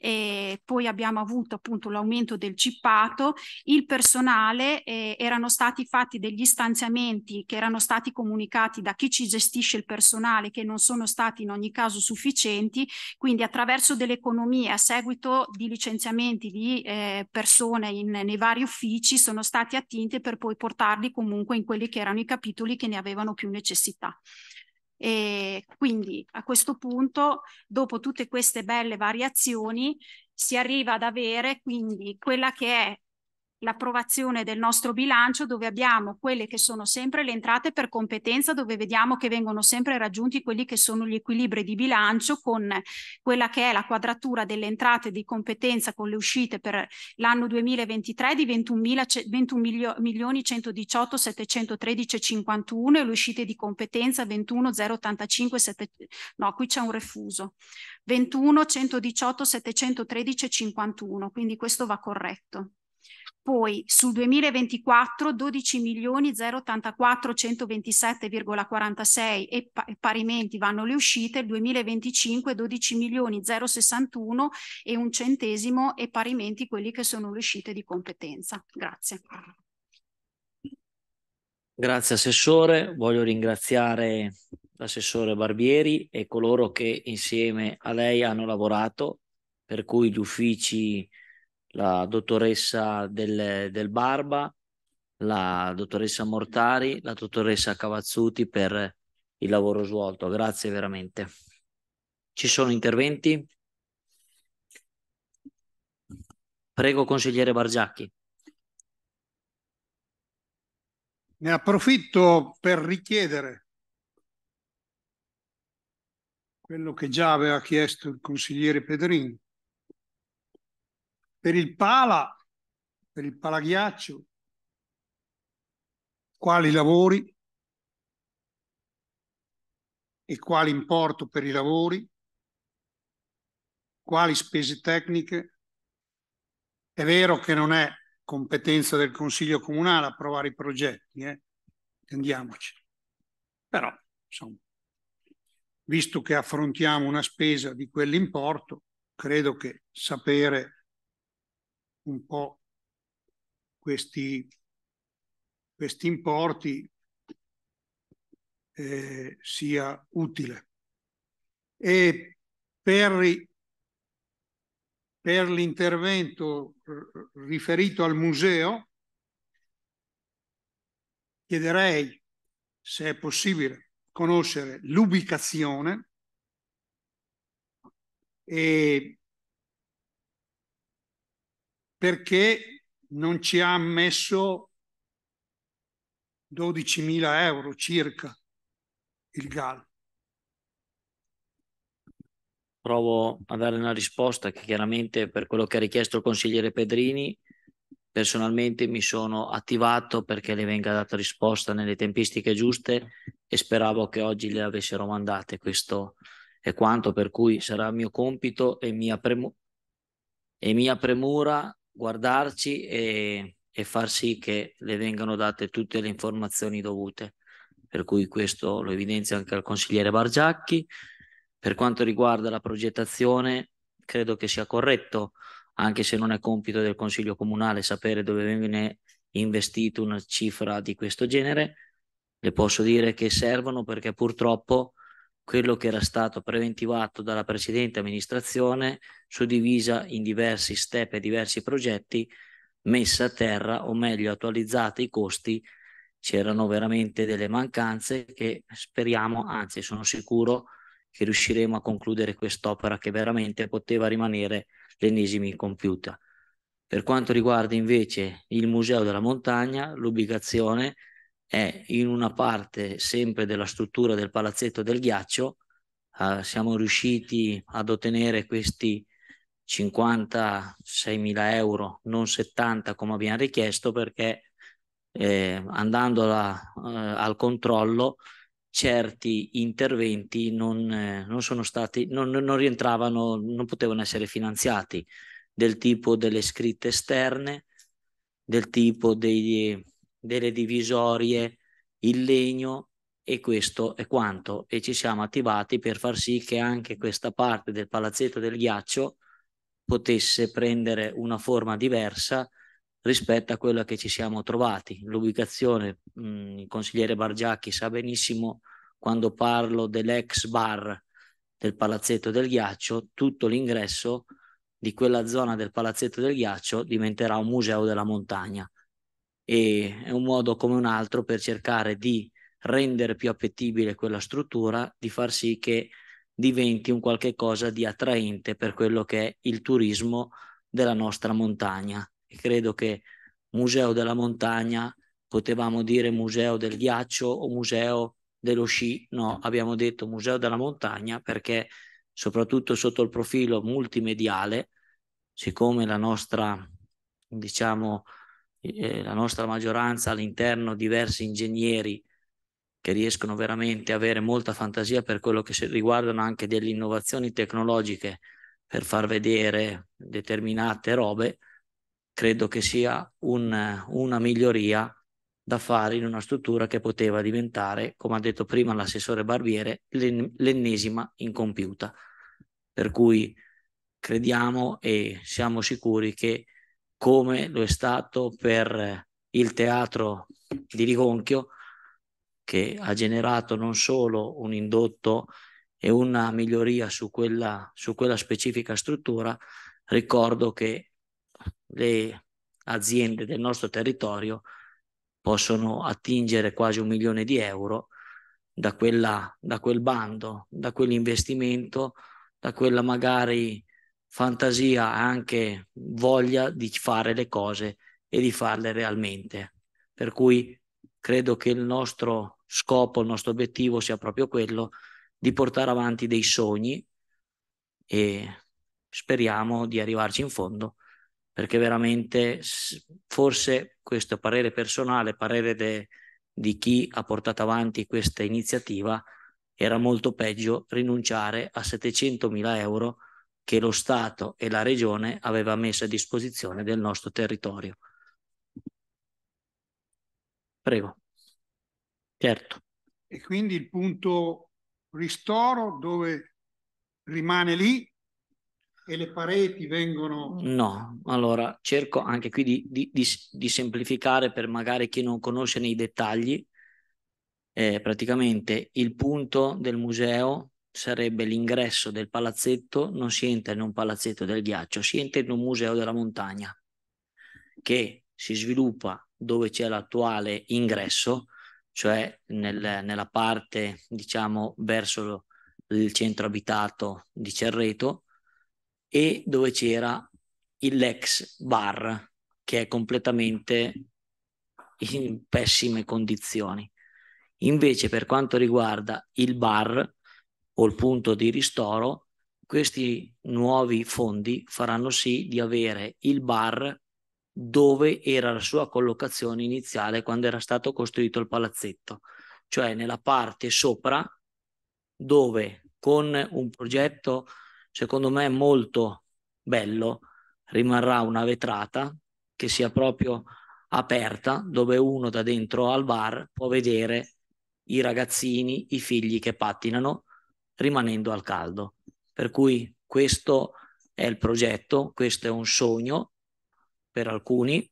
e poi abbiamo avuto appunto l'aumento del cippato, il personale eh, erano stati fatti degli stanziamenti che erano stati comunicati da chi ci gestisce il personale che non sono stati in ogni caso sufficienti, quindi attraverso delle economie a seguito di licenziamenti di eh, persone in, nei vari uffici sono stati attinte per poi portarli comunque in quelli che erano i capitoli che ne avevano più necessità. E quindi a questo punto, dopo tutte queste belle variazioni, si arriva ad avere quindi quella che è l'approvazione del nostro bilancio dove abbiamo quelle che sono sempre le entrate per competenza, dove vediamo che vengono sempre raggiunti quelli che sono gli equilibri di bilancio con quella che è la quadratura delle entrate di competenza con le uscite per l'anno 2023 di 21.118.713,51 21 e le uscite di competenza 21.085 7... no qui c'è un refuso 21 118 713 51 quindi questo va corretto poi sul 2024 12 milioni 084 127,46 e pa- parimenti vanno le uscite, il 2025 12 milioni 061 e un centesimo e parimenti quelli che sono le uscite di competenza. Grazie. Grazie Assessore, voglio ringraziare l'assessore Barbieri e coloro che insieme a lei hanno lavorato, per cui gli uffici la dottoressa del, del Barba, la dottoressa Mortari, la dottoressa Cavazzuti per il lavoro svolto. Grazie veramente. Ci sono interventi? Prego, consigliere Bargiacchi. Ne approfitto per richiedere quello che già aveva chiesto il consigliere Pedrin, per il pala, per il palaghiaccio, quali lavori e quale importo per i lavori, quali spese tecniche. È vero che non è competenza del Consiglio Comunale approvare i progetti, eh? intendiamoci. Però, insomma, visto che affrontiamo una spesa di quell'importo, credo che sapere un po' questi, questi importi eh, sia utile. E per, per l'intervento riferito al museo chiederei se è possibile conoscere l'ubicazione e perché non ci ha ammesso 12.000 euro circa il GAL. Provo a dare una risposta che chiaramente per quello che ha richiesto il consigliere Pedrini personalmente mi sono attivato perché le venga data risposta nelle tempistiche giuste e speravo che oggi le avessero mandate. Questo è quanto per cui sarà mio compito e mia, premu- e mia premura guardarci e, e far sì che le vengano date tutte le informazioni dovute. Per cui questo lo evidenzia anche al consigliere Bargiacchi. Per quanto riguarda la progettazione, credo che sia corretto, anche se non è compito del Consiglio Comunale sapere dove viene investito una cifra di questo genere. Le posso dire che servono perché purtroppo quello che era stato preventivato dalla precedente amministrazione, suddivisa in diversi step e diversi progetti, messa a terra o meglio attualizzati i costi, c'erano veramente delle mancanze che speriamo, anzi sono sicuro che riusciremo a concludere quest'opera che veramente poteva rimanere l'ennesima incompiuta. Per quanto riguarda invece il Museo della Montagna, l'ubicazione è in una parte sempre della struttura del palazzetto del ghiaccio. Uh, siamo riusciti ad ottenere questi 56 mila euro, non 70 come abbiamo richiesto, perché eh, andando alla, uh, eh, al controllo certi interventi non, eh, non sono stati, non, non rientravano, non potevano essere finanziati, del tipo delle scritte esterne, del tipo dei delle divisorie, il legno e questo è quanto. E ci siamo attivati per far sì che anche questa parte del palazzetto del ghiaccio potesse prendere una forma diversa rispetto a quella che ci siamo trovati. L'ubicazione, mh, mm, il consigliere Bargiacchi sa benissimo quando parlo dell'ex bar del palazzetto del ghiaccio, tutto l'ingresso di quella zona del palazzetto del ghiaccio diventerà un museo della montagna e è un modo come un altro per cercare di rendere più appetibile quella struttura, di far sì che diventi un qualche cosa di attraente per quello che è il turismo della nostra montagna. E credo che museo della montagna potevamo dire museo del ghiaccio o museo dello sci, no, abbiamo detto museo della montagna perché soprattutto sotto il profilo multimediale, siccome la nostra, diciamo, eh, la nostra maggioranza all'interno diversi ingegneri che riescono veramente a avere molta fantasia per quello che riguardano anche delle innovazioni tecnologiche per far vedere determinate robe, credo che sia un, una miglioria da fare in una struttura che poteva diventare, come ha detto prima l'assessore Barbiere, l'ennesima incompiuta. Per cui crediamo e siamo sicuri che come lo è stato per il teatro di Rigonchio, che ha generato non solo un indotto e una miglioria su quella, su quella specifica struttura, ricordo che le aziende del nostro territorio possono attingere quasi un milione di euro da, quella, da quel bando, da quell'investimento, da quella magari fantasia, anche voglia di fare le cose e di farle realmente. Per cui credo che il nostro scopo, il nostro obiettivo sia proprio quello di portare avanti dei sogni e speriamo di arrivarci in fondo perché veramente forse questo parere personale, parere de, di chi ha portato avanti questa iniziativa, era molto peggio rinunciare a 700 mila euro che lo Stato e la Regione aveva messo a disposizione del nostro territorio. Prego. Certo. E quindi il punto ristoro dove rimane lì e le pareti vengono... No, allora cerco anche qui di, di, di, di semplificare per magari chi non conosce nei dettagli. Eh, praticamente il punto del museo sarebbe l'ingresso del palazzetto, non si entra in un palazzetto del ghiaccio, si entra in un museo della montagna che si sviluppa dove c'è l'attuale ingresso, cioè nel, nella parte, diciamo, verso il centro abitato di Cerreto e dove c'era l'ex bar che è completamente in pessime condizioni. Invece per quanto riguarda il bar, o il punto di ristoro, questi nuovi fondi faranno sì di avere il bar dove era la sua collocazione iniziale quando era stato costruito il palazzetto, cioè nella parte sopra dove con un progetto secondo me molto bello rimarrà una vetrata che sia proprio aperta dove uno da dentro al bar può vedere i ragazzini, i figli che pattinano rimanendo al caldo. Per cui questo è il progetto, questo è un sogno per alcuni,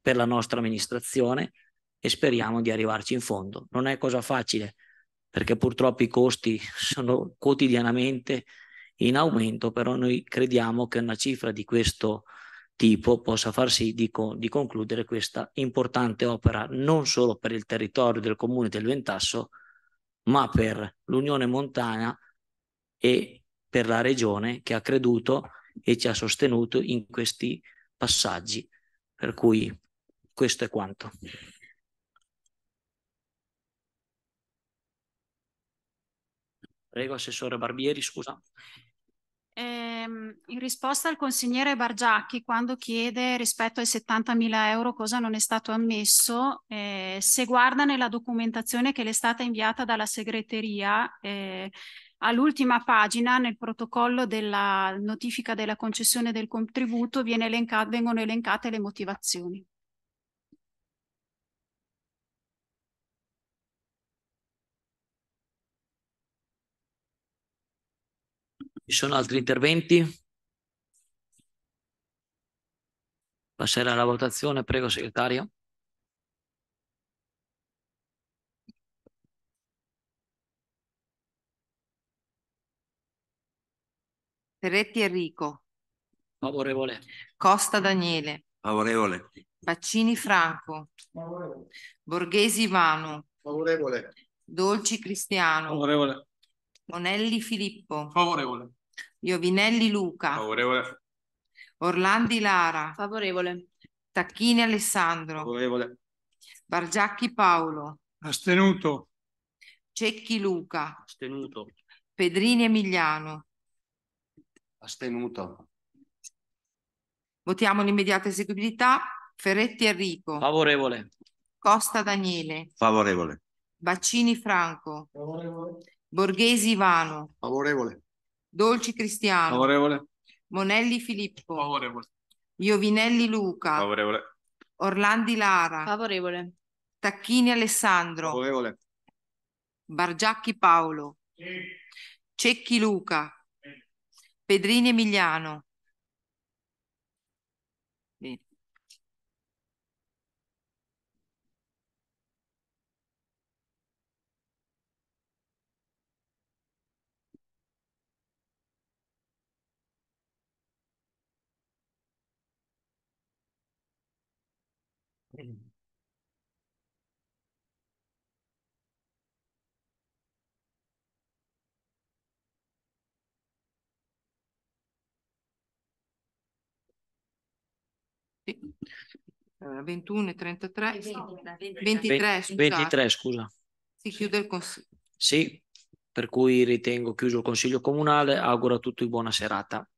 per la nostra amministrazione e speriamo di arrivarci in fondo. Non è cosa facile perché purtroppo i costi sono quotidianamente in aumento, però noi crediamo che una cifra di questo tipo possa far sì di, co- di concludere questa importante opera non solo per il territorio del comune del Ventasso, ma per l'Unione Montana e per la regione che ha creduto e ci ha sostenuto in questi passaggi. Per cui questo è quanto. Prego, Assessore Barbieri, scusa. Eh, in risposta al consigliere Bargiacchi, quando chiede rispetto ai 70.000 euro cosa non è stato ammesso, eh, se guarda nella documentazione che le è stata inviata dalla segreteria, eh, all'ultima pagina nel protocollo della notifica della concessione del contributo elenca vengono elencate le motivazioni. Ci sono altri interventi? Passare alla votazione, prego segretario. Ferretti Enrico. Favorevole. Costa Daniele. Favorevole. Baccini Franco. Favorevole. Borghesi Vanu. Favorevole. Dolci Cristiano. Favorevole. Monelli Filippo. Favorevole. Iovinelli Luca. Favorevole. Orlandi Lara. Favorevole. Tacchini Alessandro. Favorevole. Bargiacchi Paolo. Astenuto. Cecchi Luca. Astenuto. Pedrini Emiliano. Astenuto. Votiamo l'immediata eseguibilità. Ferretti Enrico. Favorevole. Costa Daniele. Favorevole. Baccini Franco. Favorevole. Borghesi Ivano. Favorevole. Dolci Cristiano. Favorevole. Monelli Filippo. Favorevole. Iovinelli Luca. Favorevole. Orlandi Lara. Favorevole. Tacchini Alessandro. Favorevole. Bargiacchi Paolo. Sì. Cecchi Luca. Pedrini Emiliano 21 e 33, 23, 23 23, scusa. Si chiude il consiglio. Sì, per cui ritengo chiuso il consiglio comunale, auguro a tutti buona serata.